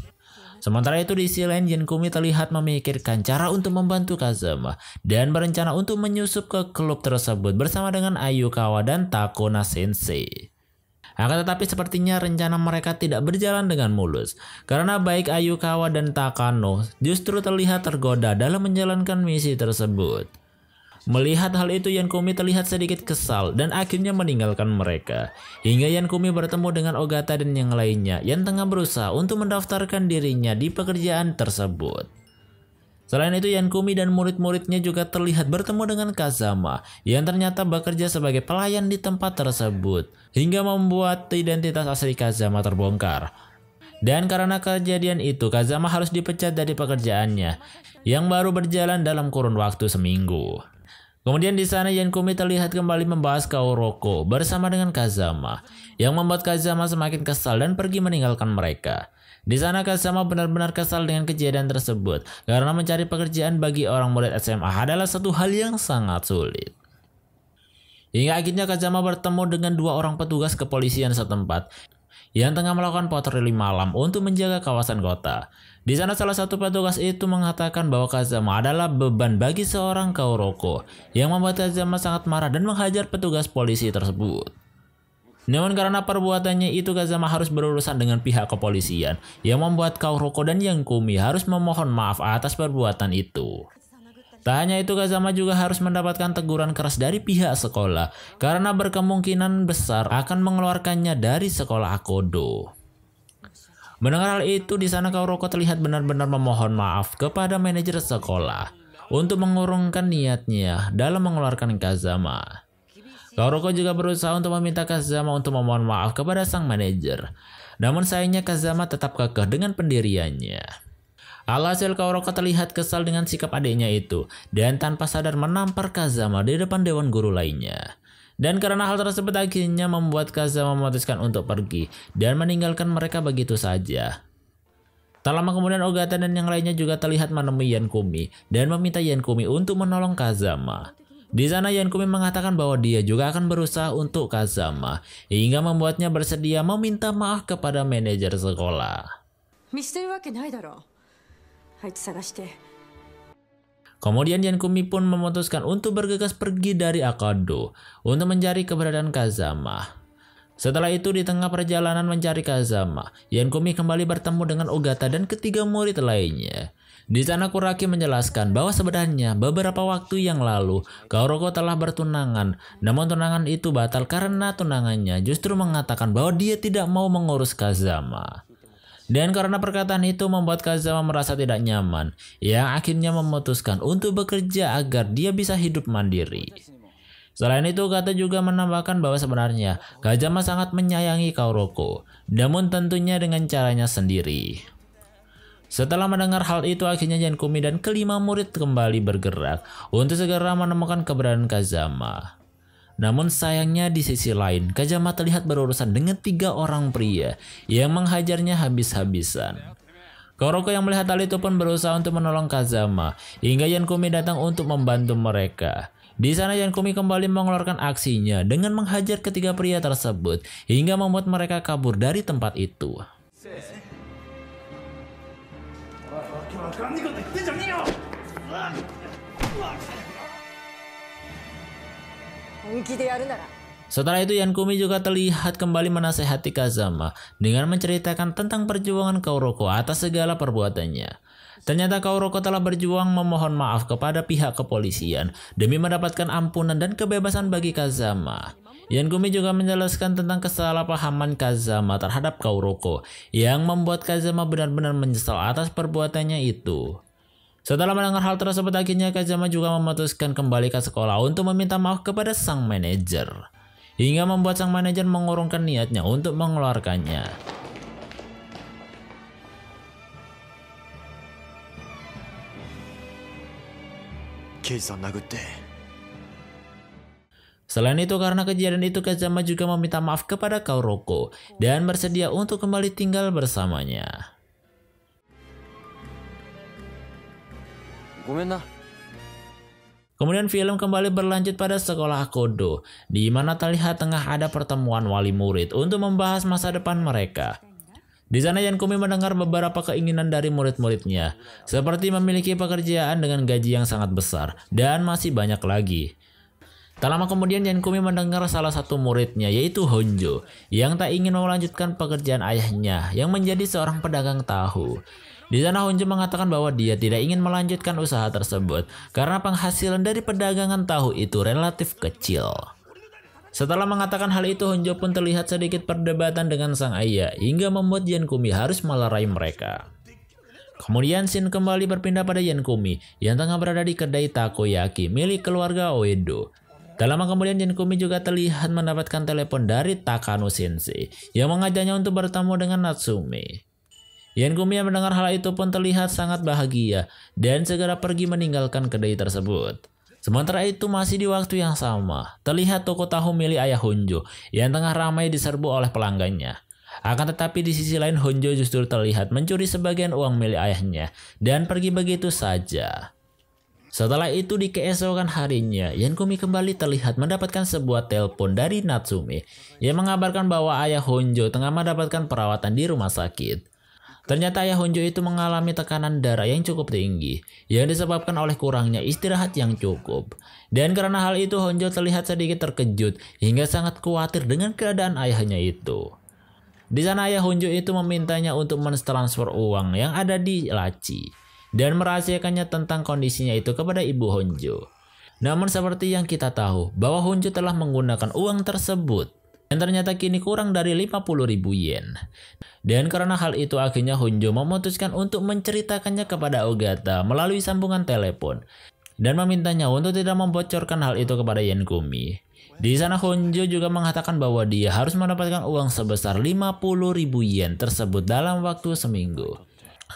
Sementara itu di sisi lain Yen-kumi terlihat memikirkan cara untuk membantu Kazama dan berencana untuk menyusup ke klub tersebut bersama dengan Ayukawa dan Takona Sensei. Akan tetapi sepertinya rencana mereka tidak berjalan dengan mulus. Karena baik Ayukawa dan Takano justru terlihat tergoda dalam menjalankan misi tersebut. Melihat hal itu Yankumi terlihat sedikit kesal dan akhirnya meninggalkan mereka. Hingga Yankumi bertemu dengan Ogata dan yang lainnya yang tengah berusaha untuk mendaftarkan dirinya di pekerjaan tersebut. Selain itu, Yankumi dan murid-muridnya juga terlihat bertemu dengan Kazama yang ternyata bekerja sebagai pelayan di tempat tersebut hingga membuat identitas asli Kazama terbongkar. Dan karena kejadian itu, Kazama harus dipecat dari pekerjaannya yang baru berjalan dalam kurun waktu seminggu. Kemudian di sana Yankumi terlihat kembali membahas Kaoroko bersama dengan Kazama yang membuat Kazama semakin kesal dan pergi meninggalkan mereka. Di sana Kasama benar-benar kesal dengan kejadian tersebut karena mencari pekerjaan bagi orang murid SMA adalah satu hal yang sangat sulit. Hingga akhirnya Kasama bertemu dengan dua orang petugas kepolisian setempat yang tengah melakukan patroli malam untuk menjaga kawasan kota. Di sana salah satu petugas itu mengatakan bahwa Kazama adalah beban bagi seorang Kauroko yang membuat Kazama sangat marah dan menghajar petugas polisi tersebut. Namun karena perbuatannya itu Kazama harus berurusan dengan pihak kepolisian yang membuat Kauroko dan Yangkumi harus memohon maaf atas perbuatan itu. Tak hanya itu Kazama juga harus mendapatkan teguran keras dari pihak sekolah karena berkemungkinan besar akan mengeluarkannya dari sekolah Akodo. Mendengar hal itu, di sana Kauroko terlihat benar-benar memohon maaf kepada manajer sekolah untuk mengurungkan niatnya dalam mengeluarkan Kazama. Toroko juga berusaha untuk meminta Kazama untuk memohon maaf kepada sang manajer. Namun sayangnya Kazama tetap kekeh dengan pendiriannya. Alhasil Kaoroko terlihat kesal dengan sikap adiknya itu dan tanpa sadar menampar Kazama di depan dewan guru lainnya. Dan karena hal tersebut akhirnya membuat Kazama memutuskan untuk pergi dan meninggalkan mereka begitu saja. Tak lama kemudian Ogata dan yang lainnya juga terlihat menemui Yankumi dan meminta Yankumi untuk menolong Kazama. Di sana Yankumi mengatakan bahwa dia juga akan berusaha untuk Kazama, hingga membuatnya bersedia meminta maaf kepada manajer sekolah. Kemudian Yankumi pun memutuskan untuk bergegas pergi dari Akado untuk mencari keberadaan Kazama. Setelah itu di tengah perjalanan mencari Kazama, Yankumi kembali bertemu dengan Ogata dan ketiga murid lainnya. Di sana Kuraki menjelaskan bahwa sebenarnya beberapa waktu yang lalu Kaoroko telah bertunangan. Namun tunangan itu batal karena tunangannya justru mengatakan bahwa dia tidak mau mengurus Kazama. Dan karena perkataan itu membuat Kazama merasa tidak nyaman, yang akhirnya memutuskan untuk bekerja agar dia bisa hidup mandiri. Selain itu, Kata juga menambahkan bahwa sebenarnya Kazama sangat menyayangi Kaoroko, namun tentunya dengan caranya sendiri. Setelah mendengar hal itu, akhirnya Kumi dan kelima murid kembali bergerak untuk segera menemukan keberadaan Kazama. Namun sayangnya di sisi lain, Kazama terlihat berurusan dengan tiga orang pria yang menghajarnya habis-habisan. Koroko yang melihat hal itu pun berusaha untuk menolong Kazama, hingga Kumi datang untuk membantu mereka. Di sana Kumi kembali mengeluarkan aksinya dengan menghajar ketiga pria tersebut hingga membuat mereka kabur dari tempat itu. Setelah itu Yan Kumi juga terlihat kembali menasehati Kazama dengan menceritakan tentang perjuangan Kauroko atas segala perbuatannya. Ternyata Kauroko telah berjuang memohon maaf kepada pihak kepolisian demi mendapatkan ampunan dan kebebasan bagi Kazama. Yan Gumi juga menjelaskan tentang kesalahpahaman Kazama terhadap Kauroko yang membuat Kazama benar-benar menyesal atas perbuatannya itu. Setelah mendengar hal tersebut akhirnya Kazama juga memutuskan kembali ke sekolah untuk meminta maaf kepada sang manajer. Hingga membuat sang manajer mengurungkan niatnya untuk mengeluarkannya. Kei-san nagutte. Selain itu karena kejadian itu Kazama juga meminta maaf kepada Kaoroko dan bersedia untuk kembali tinggal bersamanya. Kemudian film kembali berlanjut pada sekolah Kodo, di mana terlihat tengah ada pertemuan wali murid untuk membahas masa depan mereka. Di sana Yankumi mendengar beberapa keinginan dari murid-muridnya, seperti memiliki pekerjaan dengan gaji yang sangat besar dan masih banyak lagi. Tak lama kemudian Yen-kumi mendengar salah satu muridnya yaitu Honjo yang tak ingin melanjutkan pekerjaan ayahnya yang menjadi seorang pedagang tahu. Di sana Honjo mengatakan bahwa dia tidak ingin melanjutkan usaha tersebut karena penghasilan dari pedagangan tahu itu relatif kecil. Setelah mengatakan hal itu Honjo pun terlihat sedikit perdebatan dengan sang ayah hingga membuat Yen-kumi harus melerai mereka. Kemudian Shin kembali berpindah pada Yankumi yang tengah berada di kedai takoyaki milik keluarga Oedo. Tak lama kemudian kumi juga terlihat mendapatkan telepon dari Takano Sensei yang mengajaknya untuk bertemu dengan Natsume. Yen-kumi yang mendengar hal itu pun terlihat sangat bahagia dan segera pergi meninggalkan kedai tersebut. Sementara itu masih di waktu yang sama, terlihat toko tahu milik ayah Honjo yang tengah ramai diserbu oleh pelanggannya. Akan tetapi di sisi lain Honjo justru terlihat mencuri sebagian uang milik ayahnya dan pergi begitu saja. Setelah itu di keesokan harinya, kumi kembali terlihat mendapatkan sebuah telepon dari Natsume yang mengabarkan bahwa ayah Honjo tengah mendapatkan perawatan di rumah sakit. Ternyata ayah Honjo itu mengalami tekanan darah yang cukup tinggi, yang disebabkan oleh kurangnya istirahat yang cukup. Dan karena hal itu Honjo terlihat sedikit terkejut hingga sangat khawatir dengan keadaan ayahnya itu. Di sana ayah Honjo itu memintanya untuk mentransfer uang yang ada di laci dan merahasiakannya tentang kondisinya itu kepada ibu Honjo. Namun seperti yang kita tahu bahwa Honjo telah menggunakan uang tersebut yang ternyata kini kurang dari 50 ribu yen. Dan karena hal itu akhirnya Honjo memutuskan untuk menceritakannya kepada Ogata melalui sambungan telepon dan memintanya untuk tidak membocorkan hal itu kepada Yen Kumi. Di sana Honjo juga mengatakan bahwa dia harus mendapatkan uang sebesar 50 ribu yen tersebut dalam waktu seminggu.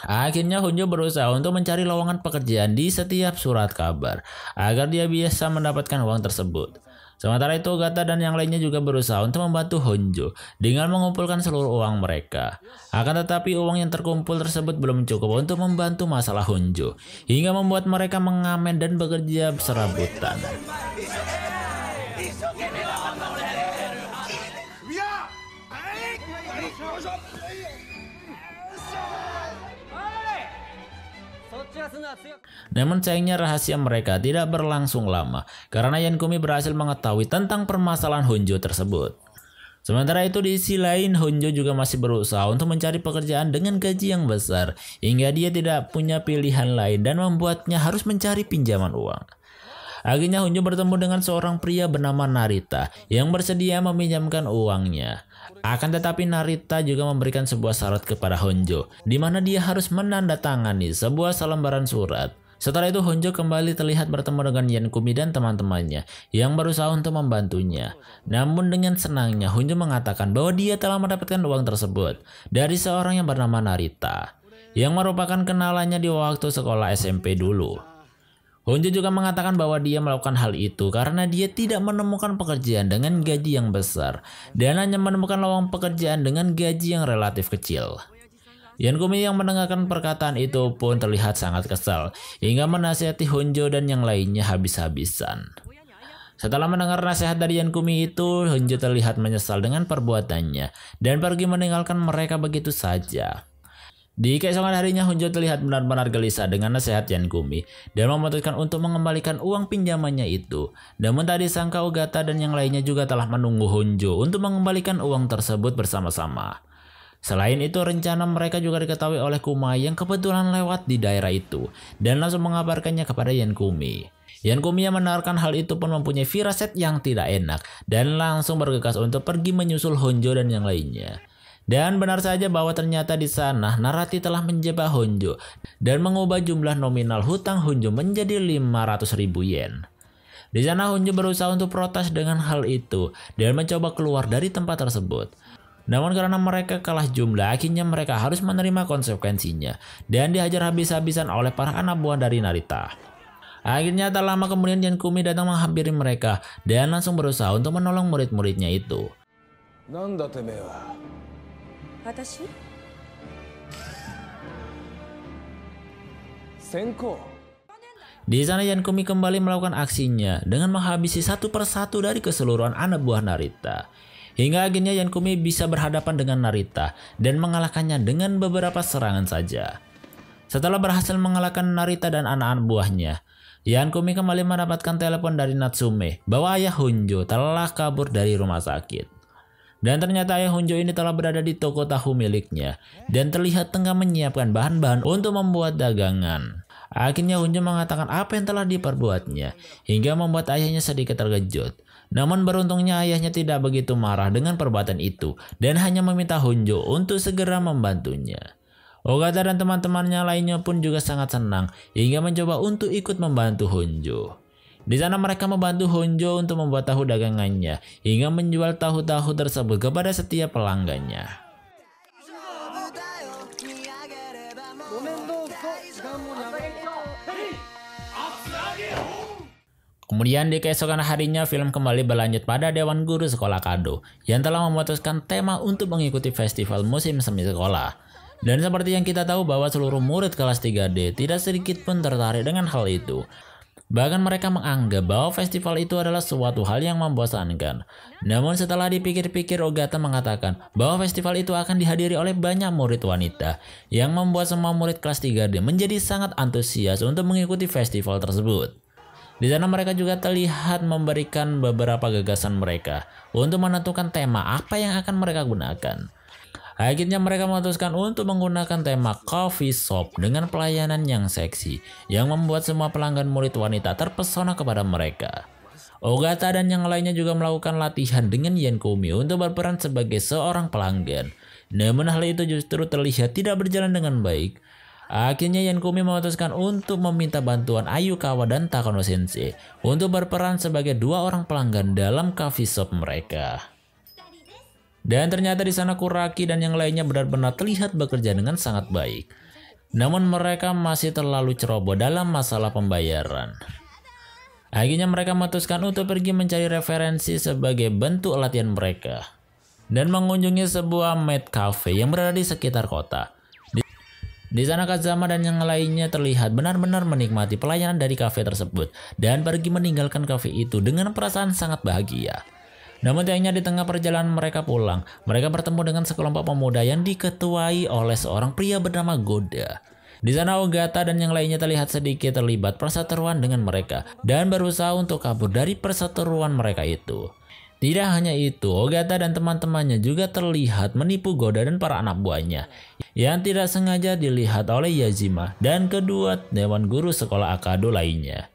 Akhirnya Hunjo berusaha untuk mencari lowongan pekerjaan di setiap surat kabar agar dia bisa mendapatkan uang tersebut. Sementara itu Gata dan yang lainnya juga berusaha untuk membantu Honjo dengan mengumpulkan seluruh uang mereka. Akan tetapi uang yang terkumpul tersebut belum cukup untuk membantu masalah Honjo hingga membuat mereka mengamen dan bekerja serabutan. Namun sayangnya rahasia mereka tidak berlangsung lama karena Yan Kumi berhasil mengetahui tentang permasalahan Honjo tersebut. Sementara itu di sisi lain Honjo juga masih berusaha untuk mencari pekerjaan dengan gaji yang besar hingga dia tidak punya pilihan lain dan membuatnya harus mencari pinjaman uang. Akhirnya Honjo bertemu dengan seorang pria bernama Narita yang bersedia meminjamkan uangnya. Akan tetapi Narita juga memberikan sebuah syarat kepada Honjo, di mana dia harus menandatangani sebuah selembaran surat. Setelah itu Honjo kembali terlihat bertemu dengan Yen-kumi dan teman-temannya yang berusaha untuk membantunya. Namun dengan senangnya Honjo mengatakan bahwa dia telah mendapatkan uang tersebut dari seorang yang bernama Narita yang merupakan kenalannya di waktu sekolah SMP dulu. Honjo juga mengatakan bahwa dia melakukan hal itu karena dia tidak menemukan pekerjaan dengan gaji yang besar dan hanya menemukan lowongan pekerjaan dengan gaji yang relatif kecil. Yan Kumi yang mendengarkan perkataan itu pun terlihat sangat kesal hingga menasihati Honjo dan yang lainnya habis-habisan. Setelah mendengar nasihat dari Yan Kumi itu, Honjo terlihat menyesal dengan perbuatannya dan pergi meninggalkan mereka begitu saja. Di keesokan harinya Hunjo terlihat benar-benar gelisah dengan nasihat Yan Kumi dan memutuskan untuk mengembalikan uang pinjamannya itu. Namun tadi sangka Ogata dan yang lainnya juga telah menunggu Hunjo untuk mengembalikan uang tersebut bersama-sama. Selain itu rencana mereka juga diketahui oleh Kuma yang kebetulan lewat di daerah itu dan langsung mengabarkannya kepada Yan Kumi. Yan Kumi yang menawarkan hal itu pun mempunyai firasat yang tidak enak dan langsung bergegas untuk pergi menyusul Honjo dan yang lainnya. Dan benar saja bahwa ternyata di sana Narati telah menjebak Honjo dan mengubah jumlah nominal hutang Honjo menjadi 500 ribu yen. Di sana Honjo berusaha untuk protes dengan hal itu dan mencoba keluar dari tempat tersebut. Namun karena mereka kalah jumlah, akhirnya mereka harus menerima konsekuensinya dan dihajar habis-habisan oleh para anak buah dari Narita. Akhirnya tak lama kemudian Yen Kumi datang menghampiri mereka dan langsung berusaha untuk menolong murid-muridnya itu. 私 Senko di sana Kumi kembali melakukan aksinya dengan menghabisi satu persatu dari keseluruhan anak buah Narita. Hingga akhirnya Yankumi bisa berhadapan dengan Narita dan mengalahkannya dengan beberapa serangan saja. Setelah berhasil mengalahkan Narita dan anak-anak buahnya, Yankumi kembali mendapatkan telepon dari Natsume bahwa ayah Hunjo telah kabur dari rumah sakit. Dan ternyata ayah Hunjo ini telah berada di toko tahu miliknya dan terlihat tengah menyiapkan bahan-bahan untuk membuat dagangan. Akhirnya Hunjo mengatakan apa yang telah diperbuatnya hingga membuat ayahnya sedikit terkejut. Namun beruntungnya ayahnya tidak begitu marah dengan perbuatan itu dan hanya meminta Hunjo untuk segera membantunya. Ogata dan teman-temannya lainnya pun juga sangat senang hingga mencoba untuk ikut membantu Hunjo. Di sana mereka membantu Honjo untuk membuat tahu dagangannya hingga menjual tahu-tahu tersebut kepada setiap pelanggannya. Kemudian di keesokan harinya film kembali berlanjut pada Dewan Guru Sekolah Kado yang telah memutuskan tema untuk mengikuti festival musim semi sekolah. Dan seperti yang kita tahu bahwa seluruh murid kelas 3D tidak sedikit pun tertarik dengan hal itu. Bahkan mereka menganggap bahwa festival itu adalah suatu hal yang membosankan. Namun setelah dipikir-pikir Ogata mengatakan bahwa festival itu akan dihadiri oleh banyak murid wanita yang membuat semua murid kelas 3D menjadi sangat antusias untuk mengikuti festival tersebut. Di sana mereka juga terlihat memberikan beberapa gagasan mereka untuk menentukan tema apa yang akan mereka gunakan. Akhirnya mereka memutuskan untuk menggunakan tema coffee shop dengan pelayanan yang seksi yang membuat semua pelanggan murid wanita terpesona kepada mereka. Ogata dan yang lainnya juga melakukan latihan dengan Yen Kumi untuk berperan sebagai seorang pelanggan. Namun hal itu justru terlihat tidak berjalan dengan baik. Akhirnya Yen Kumi memutuskan untuk meminta bantuan Ayukawa dan Takano Sensei untuk berperan sebagai dua orang pelanggan dalam coffee shop mereka. Dan ternyata di sana Kuraki dan yang lainnya benar-benar terlihat bekerja dengan sangat baik. Namun mereka masih terlalu ceroboh dalam masalah pembayaran. Akhirnya mereka memutuskan untuk pergi mencari referensi sebagai bentuk latihan mereka. Dan mengunjungi sebuah med cafe yang berada di sekitar kota. Di, di sana Kazama dan yang lainnya terlihat benar-benar menikmati pelayanan dari cafe tersebut. Dan pergi meninggalkan cafe itu dengan perasaan sangat bahagia. Namun hanya di tengah perjalanan mereka pulang, mereka bertemu dengan sekelompok pemuda yang diketuai oleh seorang pria bernama Goda. Di sana Ogata dan yang lainnya terlihat sedikit terlibat perseteruan dengan mereka dan berusaha untuk kabur dari perseteruan mereka itu. Tidak hanya itu, Ogata dan teman-temannya juga terlihat menipu Goda dan para anak buahnya yang tidak sengaja dilihat oleh Yazima dan kedua dewan guru sekolah Akado lainnya.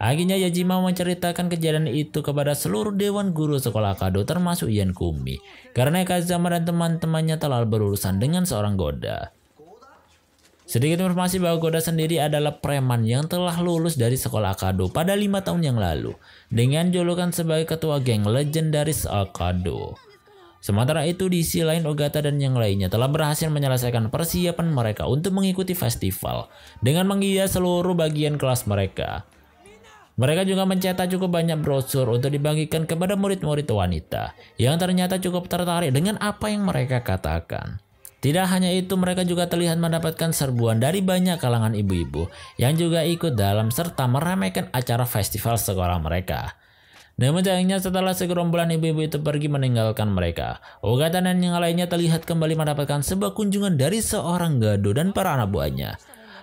Akhirnya Yajima menceritakan kejadian itu kepada seluruh dewan guru sekolah Kado termasuk Ian Kumi. Karena Kazama dan teman-temannya telah berurusan dengan seorang goda. Sedikit informasi bahwa Goda sendiri adalah preman yang telah lulus dari sekolah Akado pada lima tahun yang lalu dengan julukan sebagai ketua geng legendaris Akado. Sementara itu di sisi lain Ogata dan yang lainnya telah berhasil menyelesaikan persiapan mereka untuk mengikuti festival dengan menghias seluruh bagian kelas mereka. Mereka juga mencetak cukup banyak brosur untuk dibagikan kepada murid-murid wanita yang ternyata cukup tertarik dengan apa yang mereka katakan. Tidak hanya itu, mereka juga terlihat mendapatkan serbuan dari banyak kalangan ibu-ibu yang juga ikut dalam serta meramaikan acara festival sekolah mereka. Namun sayangnya setelah segerombolan ibu-ibu itu pergi meninggalkan mereka, Ogata dan yang lainnya terlihat kembali mendapatkan sebuah kunjungan dari seorang gado dan para anak buahnya.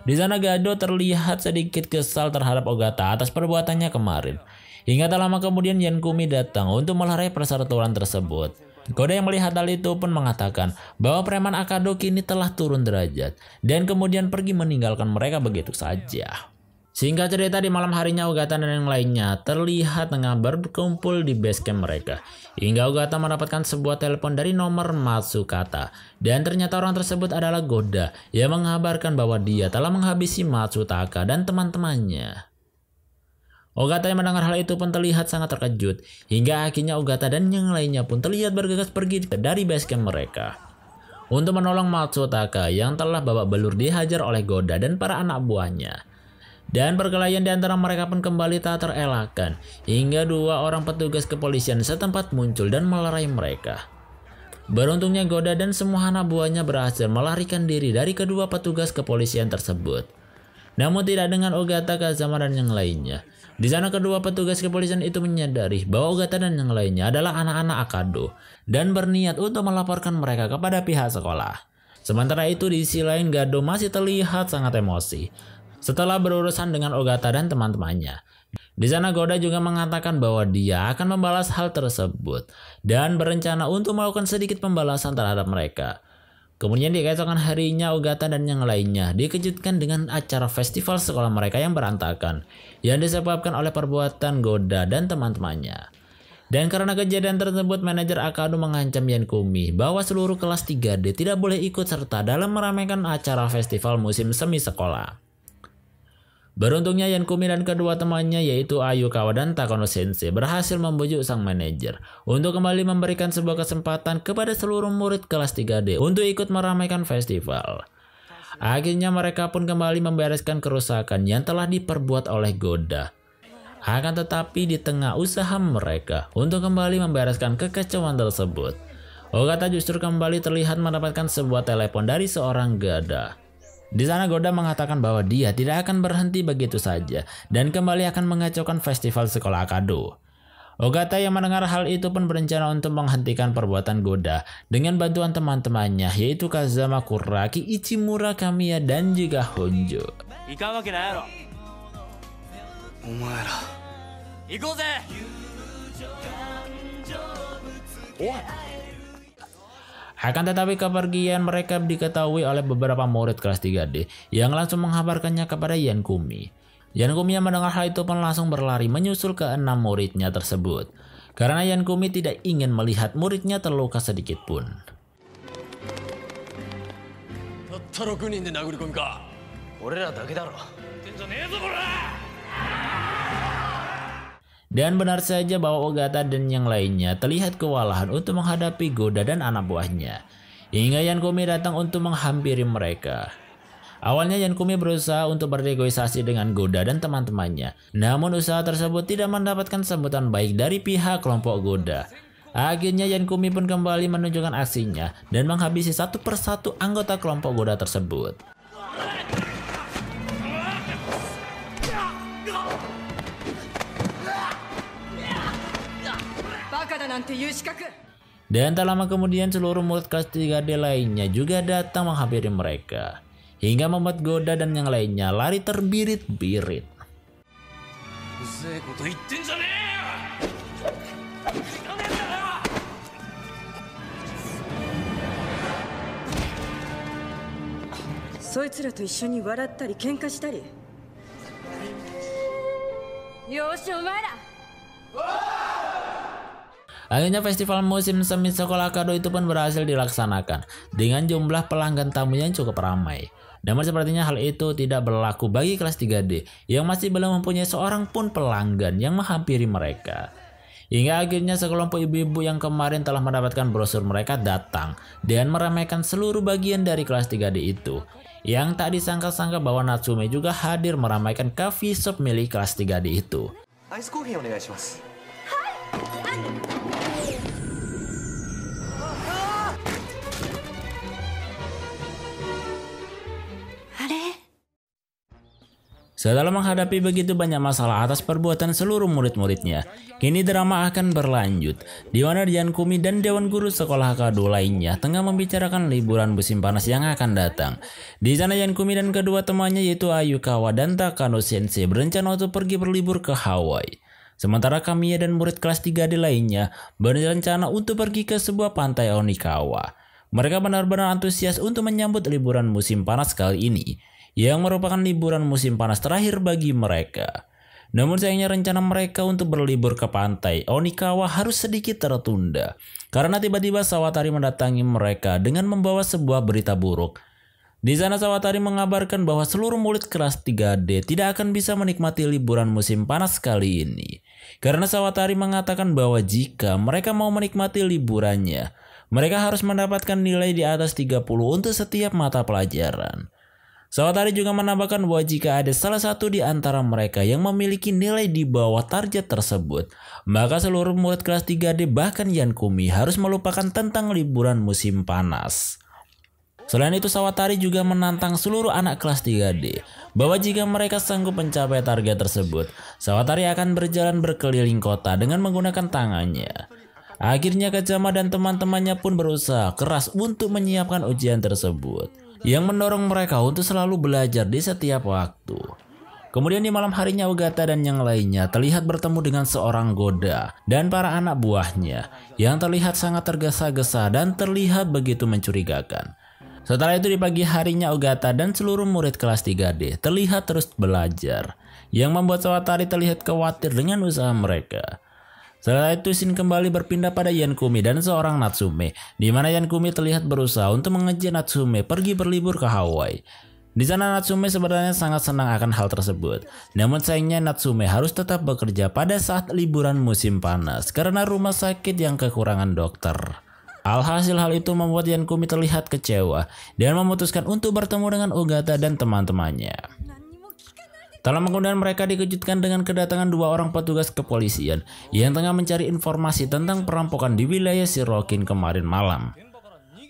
Di sana Gado terlihat sedikit kesal terhadap Ogata atas perbuatannya kemarin. Hingga tak lama kemudian Yen Kumi datang untuk melarai perseteruan tersebut. Kode yang melihat hal itu pun mengatakan bahwa preman Akado kini telah turun derajat dan kemudian pergi meninggalkan mereka begitu saja. Sehingga cerita di malam harinya Ogata dan yang lainnya terlihat tengah berkumpul di base camp mereka. Hingga Ogata mendapatkan sebuah telepon dari nomor Matsukata. Dan ternyata orang tersebut adalah Goda yang mengabarkan bahwa dia telah menghabisi Matsutaka dan teman-temannya. Ogata yang mendengar hal itu pun terlihat sangat terkejut. Hingga akhirnya Ogata dan yang lainnya pun terlihat bergegas pergi dari base camp mereka untuk menolong Matsutaka yang telah babak belur dihajar oleh Goda dan para anak buahnya. Dan perkelahian di antara mereka pun kembali tak terelakkan, hingga dua orang petugas kepolisian setempat muncul dan melerai mereka. Beruntungnya Goda dan semua anak buahnya berhasil melarikan diri dari kedua petugas kepolisian tersebut. Namun tidak dengan Ogata, Kazama, dan yang lainnya. Di sana kedua petugas kepolisian itu menyadari bahwa Ogata dan yang lainnya adalah anak-anak Akado dan berniat untuk melaporkan mereka kepada pihak sekolah. Sementara itu di sisi lain Gado masih terlihat sangat emosi setelah berurusan dengan Ogata dan teman-temannya. Di sana Goda juga mengatakan bahwa dia akan membalas hal tersebut dan berencana untuk melakukan sedikit pembalasan terhadap mereka. Kemudian di keesokan harinya Ogata dan yang lainnya dikejutkan dengan acara festival sekolah mereka yang berantakan yang disebabkan oleh perbuatan Goda dan teman-temannya. Dan karena kejadian tersebut manajer Akadu mengancam Yen-kumi bahwa seluruh kelas 3D tidak boleh ikut serta dalam meramaikan acara festival musim semi sekolah. Beruntungnya Yan Kumi dan kedua temannya yaitu Ayukawa dan Takano Sensei berhasil membujuk sang manajer untuk kembali memberikan sebuah kesempatan kepada seluruh murid kelas 3D untuk ikut meramaikan festival. Akhirnya mereka pun kembali membereskan kerusakan yang telah diperbuat oleh Goda. Akan tetapi di tengah usaha mereka untuk kembali membereskan kekecewaan tersebut, Ogata justru kembali terlihat mendapatkan sebuah telepon dari seorang gada. Di sana Goda mengatakan bahwa dia tidak akan berhenti begitu saja dan kembali akan mengacaukan festival sekolah Akado. Ogata yang mendengar hal itu pun berencana untuk menghentikan perbuatan Goda dengan bantuan teman-temannya yaitu Kazama Kuraki, Ichimura Kamiya dan juga Honjo. Omae akan tetapi kepergian mereka diketahui oleh beberapa murid kelas 3D yang langsung menghabarkannya kepada Yan Kumi. Yan Kumi yang mendengar hal itu pun langsung berlari menyusul ke enam muridnya tersebut. Karena Yan Kumi tidak ingin melihat muridnya terluka sedikit pun. Taro dan benar saja bahwa Ogata dan yang lainnya terlihat kewalahan untuk menghadapi Goda dan anak buahnya. Hingga Yankumi datang untuk menghampiri mereka. Awalnya Yankumi berusaha untuk bernegosiasi dengan Goda dan teman-temannya. Namun usaha tersebut tidak mendapatkan sambutan baik dari pihak kelompok Goda. Akhirnya Yankumi pun kembali menunjukkan aksinya dan menghabisi satu persatu anggota kelompok Goda tersebut. Dan tak lama kemudian seluruh murid kelas 3D lainnya juga datang menghampiri mereka. Hingga membuat Goda dan yang lainnya lari terbirit-birit. Yoshi, Akhirnya festival musim semi sekolah kado itu pun berhasil dilaksanakan dengan jumlah pelanggan tamu yang cukup ramai. Namun sepertinya hal itu tidak berlaku bagi kelas 3D yang masih belum mempunyai seorang pun pelanggan yang menghampiri mereka. Hingga akhirnya sekelompok ibu-ibu yang kemarin telah mendapatkan brosur mereka datang dan meramaikan seluruh bagian dari kelas 3D itu. Yang tak disangka-sangka bahwa Natsume juga hadir meramaikan coffee shop milik kelas 3D itu. Ice coffee, Setelah menghadapi begitu banyak masalah atas perbuatan seluruh murid-muridnya, kini drama akan berlanjut, di mana Dian Kumi dan Dewan Guru Sekolah Kado lainnya tengah membicarakan liburan musim panas yang akan datang. Di sana Dian Kumi dan kedua temannya yaitu Ayukawa dan Takano Sensei berencana untuk pergi berlibur ke Hawaii. Sementara Kamiya dan murid kelas 3 di lainnya berencana untuk pergi ke sebuah pantai Onikawa. Mereka benar-benar antusias untuk menyambut liburan musim panas kali ini yang merupakan liburan musim panas terakhir bagi mereka. Namun sayangnya rencana mereka untuk berlibur ke pantai Onikawa harus sedikit tertunda karena tiba-tiba Sawatari mendatangi mereka dengan membawa sebuah berita buruk. Di sana Sawatari mengabarkan bahwa seluruh murid kelas 3D tidak akan bisa menikmati liburan musim panas kali ini. Karena Sawatari mengatakan bahwa jika mereka mau menikmati liburannya, mereka harus mendapatkan nilai di atas 30 untuk setiap mata pelajaran. Sawatari juga menambahkan bahwa jika ada salah satu di antara mereka yang memiliki nilai di bawah target tersebut, maka seluruh murid kelas 3D bahkan Yankumi harus melupakan tentang liburan musim panas. Selain itu Sawatari juga menantang seluruh anak kelas 3D bahwa jika mereka sanggup mencapai target tersebut, Sawatari akan berjalan berkeliling kota dengan menggunakan tangannya. Akhirnya Kajama dan teman-temannya pun berusaha keras untuk menyiapkan ujian tersebut yang mendorong mereka untuk selalu belajar di setiap waktu. Kemudian di malam harinya Ogata dan yang lainnya terlihat bertemu dengan seorang goda dan para anak buahnya yang terlihat sangat tergesa-gesa dan terlihat begitu mencurigakan. Setelah itu di pagi harinya Ogata dan seluruh murid kelas 3D terlihat terus belajar yang membuat Sawatari terlihat khawatir dengan usaha mereka. Setelah itu Shin kembali berpindah pada Yan Kumi dan seorang Natsume, di mana Yan Kumi terlihat berusaha untuk mengejar Natsume pergi berlibur ke Hawaii. Di sana Natsume sebenarnya sangat senang akan hal tersebut. Namun sayangnya Natsume harus tetap bekerja pada saat liburan musim panas karena rumah sakit yang kekurangan dokter. Alhasil hal itu membuat Yankumi terlihat kecewa dan memutuskan untuk bertemu dengan Ogata dan teman-temannya. Dalam kemudian mereka dikejutkan dengan kedatangan dua orang petugas kepolisian yang tengah mencari informasi tentang perampokan di wilayah Sirokin kemarin malam.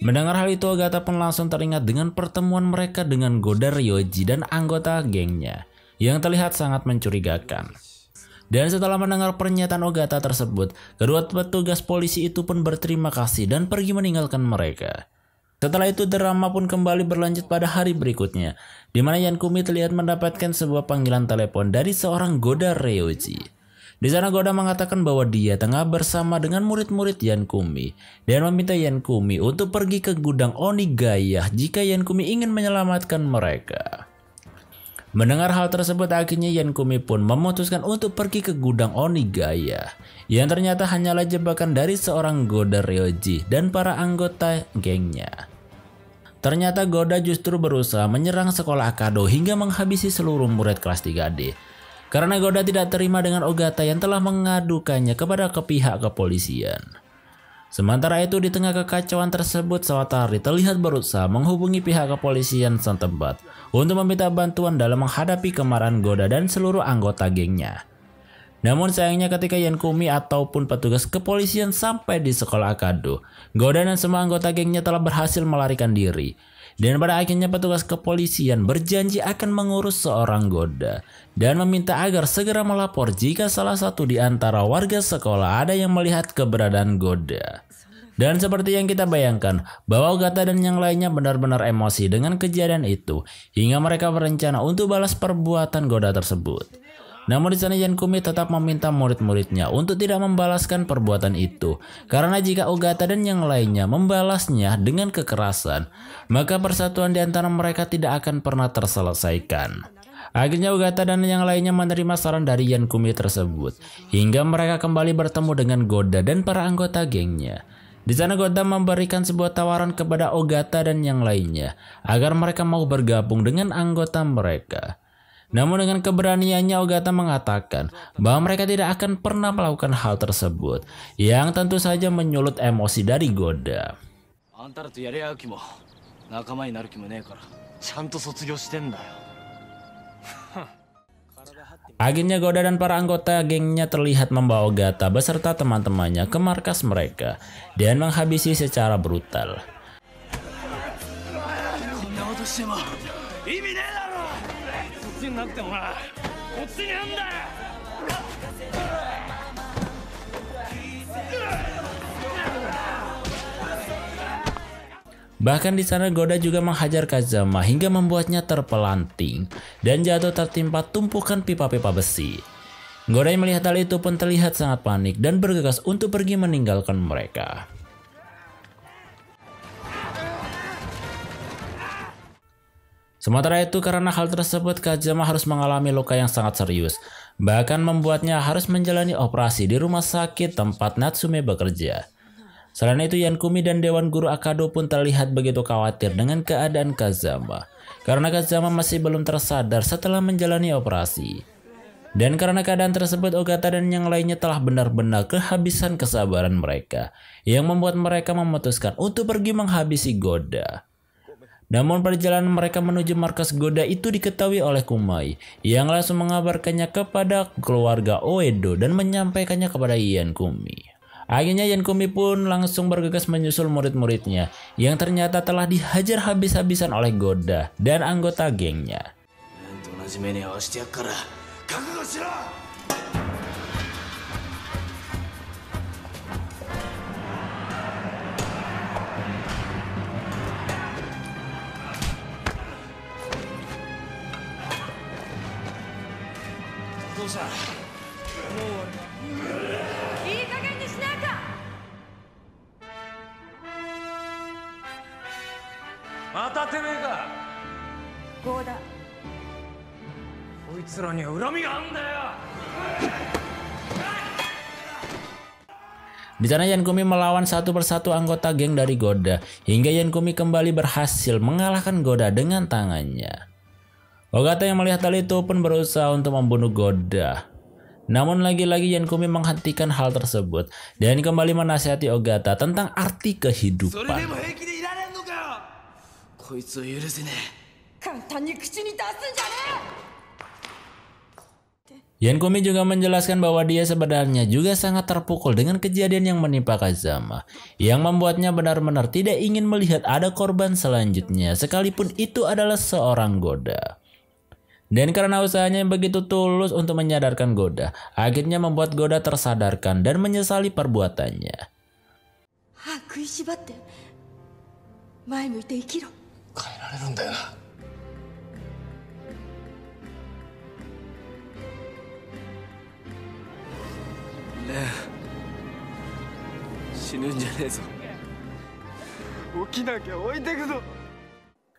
Mendengar hal itu, Agatha pun langsung teringat dengan pertemuan mereka dengan Goda Ryoji dan anggota gengnya yang terlihat sangat mencurigakan. Dan setelah mendengar pernyataan Ogata tersebut, kedua petugas polisi itu pun berterima kasih dan pergi meninggalkan mereka. Setelah itu drama pun kembali berlanjut pada hari berikutnya, di mana Yan Kumi terlihat mendapatkan sebuah panggilan telepon dari seorang Goda Ryoji. Di sana Goda mengatakan bahwa dia tengah bersama dengan murid-murid Yan Kumi dan meminta Yan Kumi untuk pergi ke gudang Onigaya jika Yan Kumi ingin menyelamatkan mereka. Mendengar hal tersebut akhirnya Yan Kumi pun memutuskan untuk pergi ke gudang Onigaya yang ternyata hanyalah jebakan dari seorang Goda Ryoji dan para anggota gengnya. Ternyata Goda justru berusaha menyerang sekolah Akado hingga menghabisi seluruh murid kelas 3D. Karena Goda tidak terima dengan Ogata yang telah mengadukannya kepada ke pihak kepolisian. Sementara itu di tengah kekacauan tersebut Sawatari terlihat berusaha menghubungi pihak kepolisian setempat untuk meminta bantuan dalam menghadapi kemarahan Goda dan seluruh anggota gengnya. Namun sayangnya ketika Yan Kumi ataupun petugas kepolisian sampai di sekolah Akado, Goda dan semua anggota gengnya telah berhasil melarikan diri. Dan pada akhirnya petugas kepolisian berjanji akan mengurus seorang Goda dan meminta agar segera melapor jika salah satu di antara warga sekolah ada yang melihat keberadaan Goda. Dan seperti yang kita bayangkan, bahwa Gata dan yang lainnya benar-benar emosi dengan kejadian itu, hingga mereka berencana untuk balas perbuatan Goda tersebut. Namun di sana Yan Kumi tetap meminta murid-muridnya untuk tidak membalaskan perbuatan itu. Karena jika Ogata dan yang lainnya membalasnya dengan kekerasan, maka persatuan di antara mereka tidak akan pernah terselesaikan. Akhirnya Ogata dan yang lainnya menerima saran dari Yan Kumi tersebut, hingga mereka kembali bertemu dengan Goda dan para anggota gengnya. Di sana Goda memberikan sebuah tawaran kepada Ogata dan yang lainnya agar mereka mau bergabung dengan anggota mereka. Namun dengan keberaniannya Ogata mengatakan bahwa mereka tidak akan pernah melakukan hal tersebut yang tentu saja menyulut emosi dari Goda. Akhirnya Goda dan para anggota gengnya terlihat membawa Ogata beserta teman-temannya ke markas mereka dan menghabisi secara brutal. てもなこっちにあんだ Bahkan di sana Goda juga menghajar Kazama hingga membuatnya terpelanting dan jatuh tertimpa tumpukan pipa-pipa besi. Goda yang melihat hal itu pun terlihat sangat panik dan bergegas untuk pergi meninggalkan mereka. Sementara itu karena hal tersebut Kazama harus mengalami luka yang sangat serius, bahkan membuatnya harus menjalani operasi di rumah sakit tempat Natsume bekerja. Selain itu Yankumi dan Dewan Guru Akado pun terlihat begitu khawatir dengan keadaan Kazama, karena Kazama masih belum tersadar setelah menjalani operasi. Dan karena keadaan tersebut Ogata dan yang lainnya telah benar-benar kehabisan kesabaran mereka, yang membuat mereka memutuskan untuk pergi menghabisi Goda. Namun perjalanan mereka menuju markas Goda itu diketahui oleh Kumai yang langsung mengabarkannya kepada keluarga Oedo dan menyampaikannya kepada Ian Kumi. Akhirnya Ian Kumi pun langsung bergegas menyusul murid-muridnya yang ternyata telah dihajar habis-habisan oleh Goda dan anggota gengnya. Di sana Yan Kumi melawan satu persatu anggota geng dari Goda, hingga Yan Kumi kembali berhasil mengalahkan Goda dengan tangannya. Ogata yang melihat hal itu pun berusaha untuk membunuh Goda. Namun lagi-lagi Yankumi menghentikan hal tersebut dan kembali menasihati Ogata tentang arti kehidupan. Yankumi juga menjelaskan bahwa dia sebenarnya juga sangat terpukul dengan kejadian yang menimpa Kazama, yang membuatnya benar-benar tidak ingin melihat ada korban selanjutnya, sekalipun itu adalah seorang goda. Dan karena usahanya yang begitu tulus untuk menyadarkan Goda, akhirnya membuat Goda tersadarkan dan menyesali perbuatannya. Nah,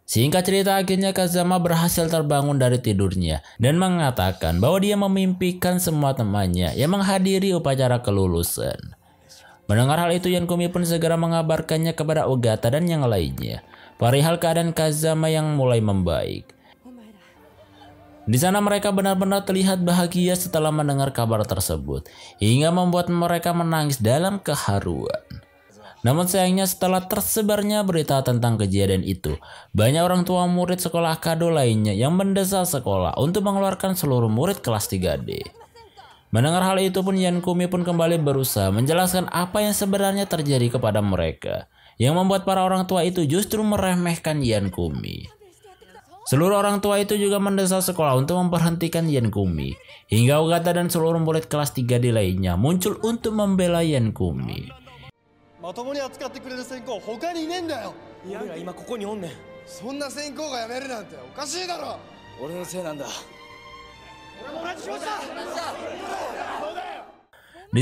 Singkat cerita akhirnya Kazama berhasil terbangun dari tidurnya dan mengatakan bahwa dia memimpikan semua temannya yang menghadiri upacara kelulusan. Mendengar hal itu Yankumi pun segera mengabarkannya kepada Ogata dan yang lainnya. Perihal keadaan Kazama yang mulai membaik. Di sana mereka benar-benar terlihat bahagia setelah mendengar kabar tersebut. Hingga membuat mereka menangis dalam keharuan. Namun sayangnya setelah tersebarnya berita tentang kejadian itu, banyak orang tua murid sekolah kado lainnya yang mendesak sekolah untuk mengeluarkan seluruh murid kelas 3D. Mendengar hal itu pun Yan Kumi pun kembali berusaha menjelaskan apa yang sebenarnya terjadi kepada mereka, yang membuat para orang tua itu justru meremehkan Yan Kumi. Seluruh orang tua itu juga mendesak sekolah untuk memperhentikan Yan Kumi, hingga Ogata dan seluruh murid kelas 3D lainnya muncul untuk membela Yan Kumi. Di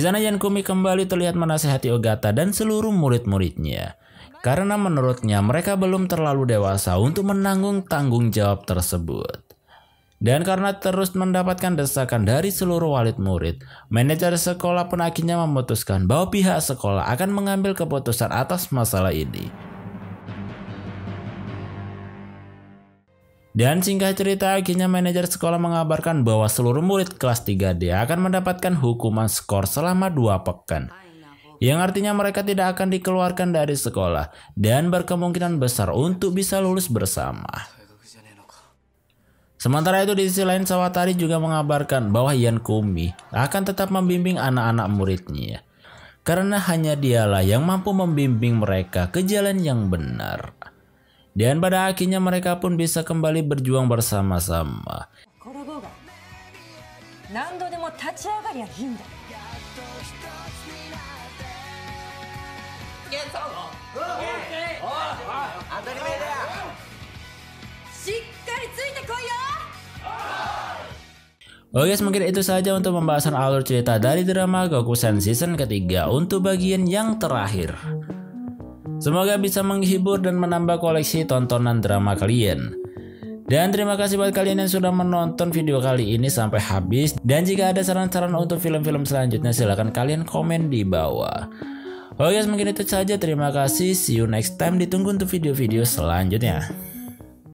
sana Yankumi kembali terlihat menasehati Ogata dan seluruh murid-muridnya. Karena menurutnya mereka belum terlalu dewasa untuk menanggung tanggung jawab tersebut. Dan karena terus mendapatkan desakan dari seluruh wali murid, manajer sekolah pun akhirnya memutuskan bahwa pihak sekolah akan mengambil keputusan atas masalah ini. Dan singkat cerita akhirnya manajer sekolah mengabarkan bahwa seluruh murid kelas 3D akan mendapatkan hukuman skor selama dua pekan. Yang artinya mereka tidak akan dikeluarkan dari sekolah dan berkemungkinan besar untuk bisa lulus bersama. Sementara itu di sisi lain Sawatari juga mengabarkan bahwa Yan Kumi akan tetap membimbing anak-anak muridnya. Karena hanya dialah yang mampu membimbing mereka ke jalan yang benar. Dan pada akhirnya mereka pun bisa kembali berjuang bersama-sama. Okay. Oh, oh. Oke, okay, mungkin itu saja untuk pembahasan alur cerita dari drama Gokusen season ketiga untuk bagian yang terakhir. Semoga bisa menghibur dan menambah koleksi tontonan drama kalian. Dan terima kasih buat kalian yang sudah menonton video kali ini sampai habis. Dan jika ada saran-saran untuk film-film selanjutnya silahkan kalian komen di bawah. Oke, okay, mungkin itu saja. Terima kasih. See you next time. Ditunggu untuk video-video selanjutnya.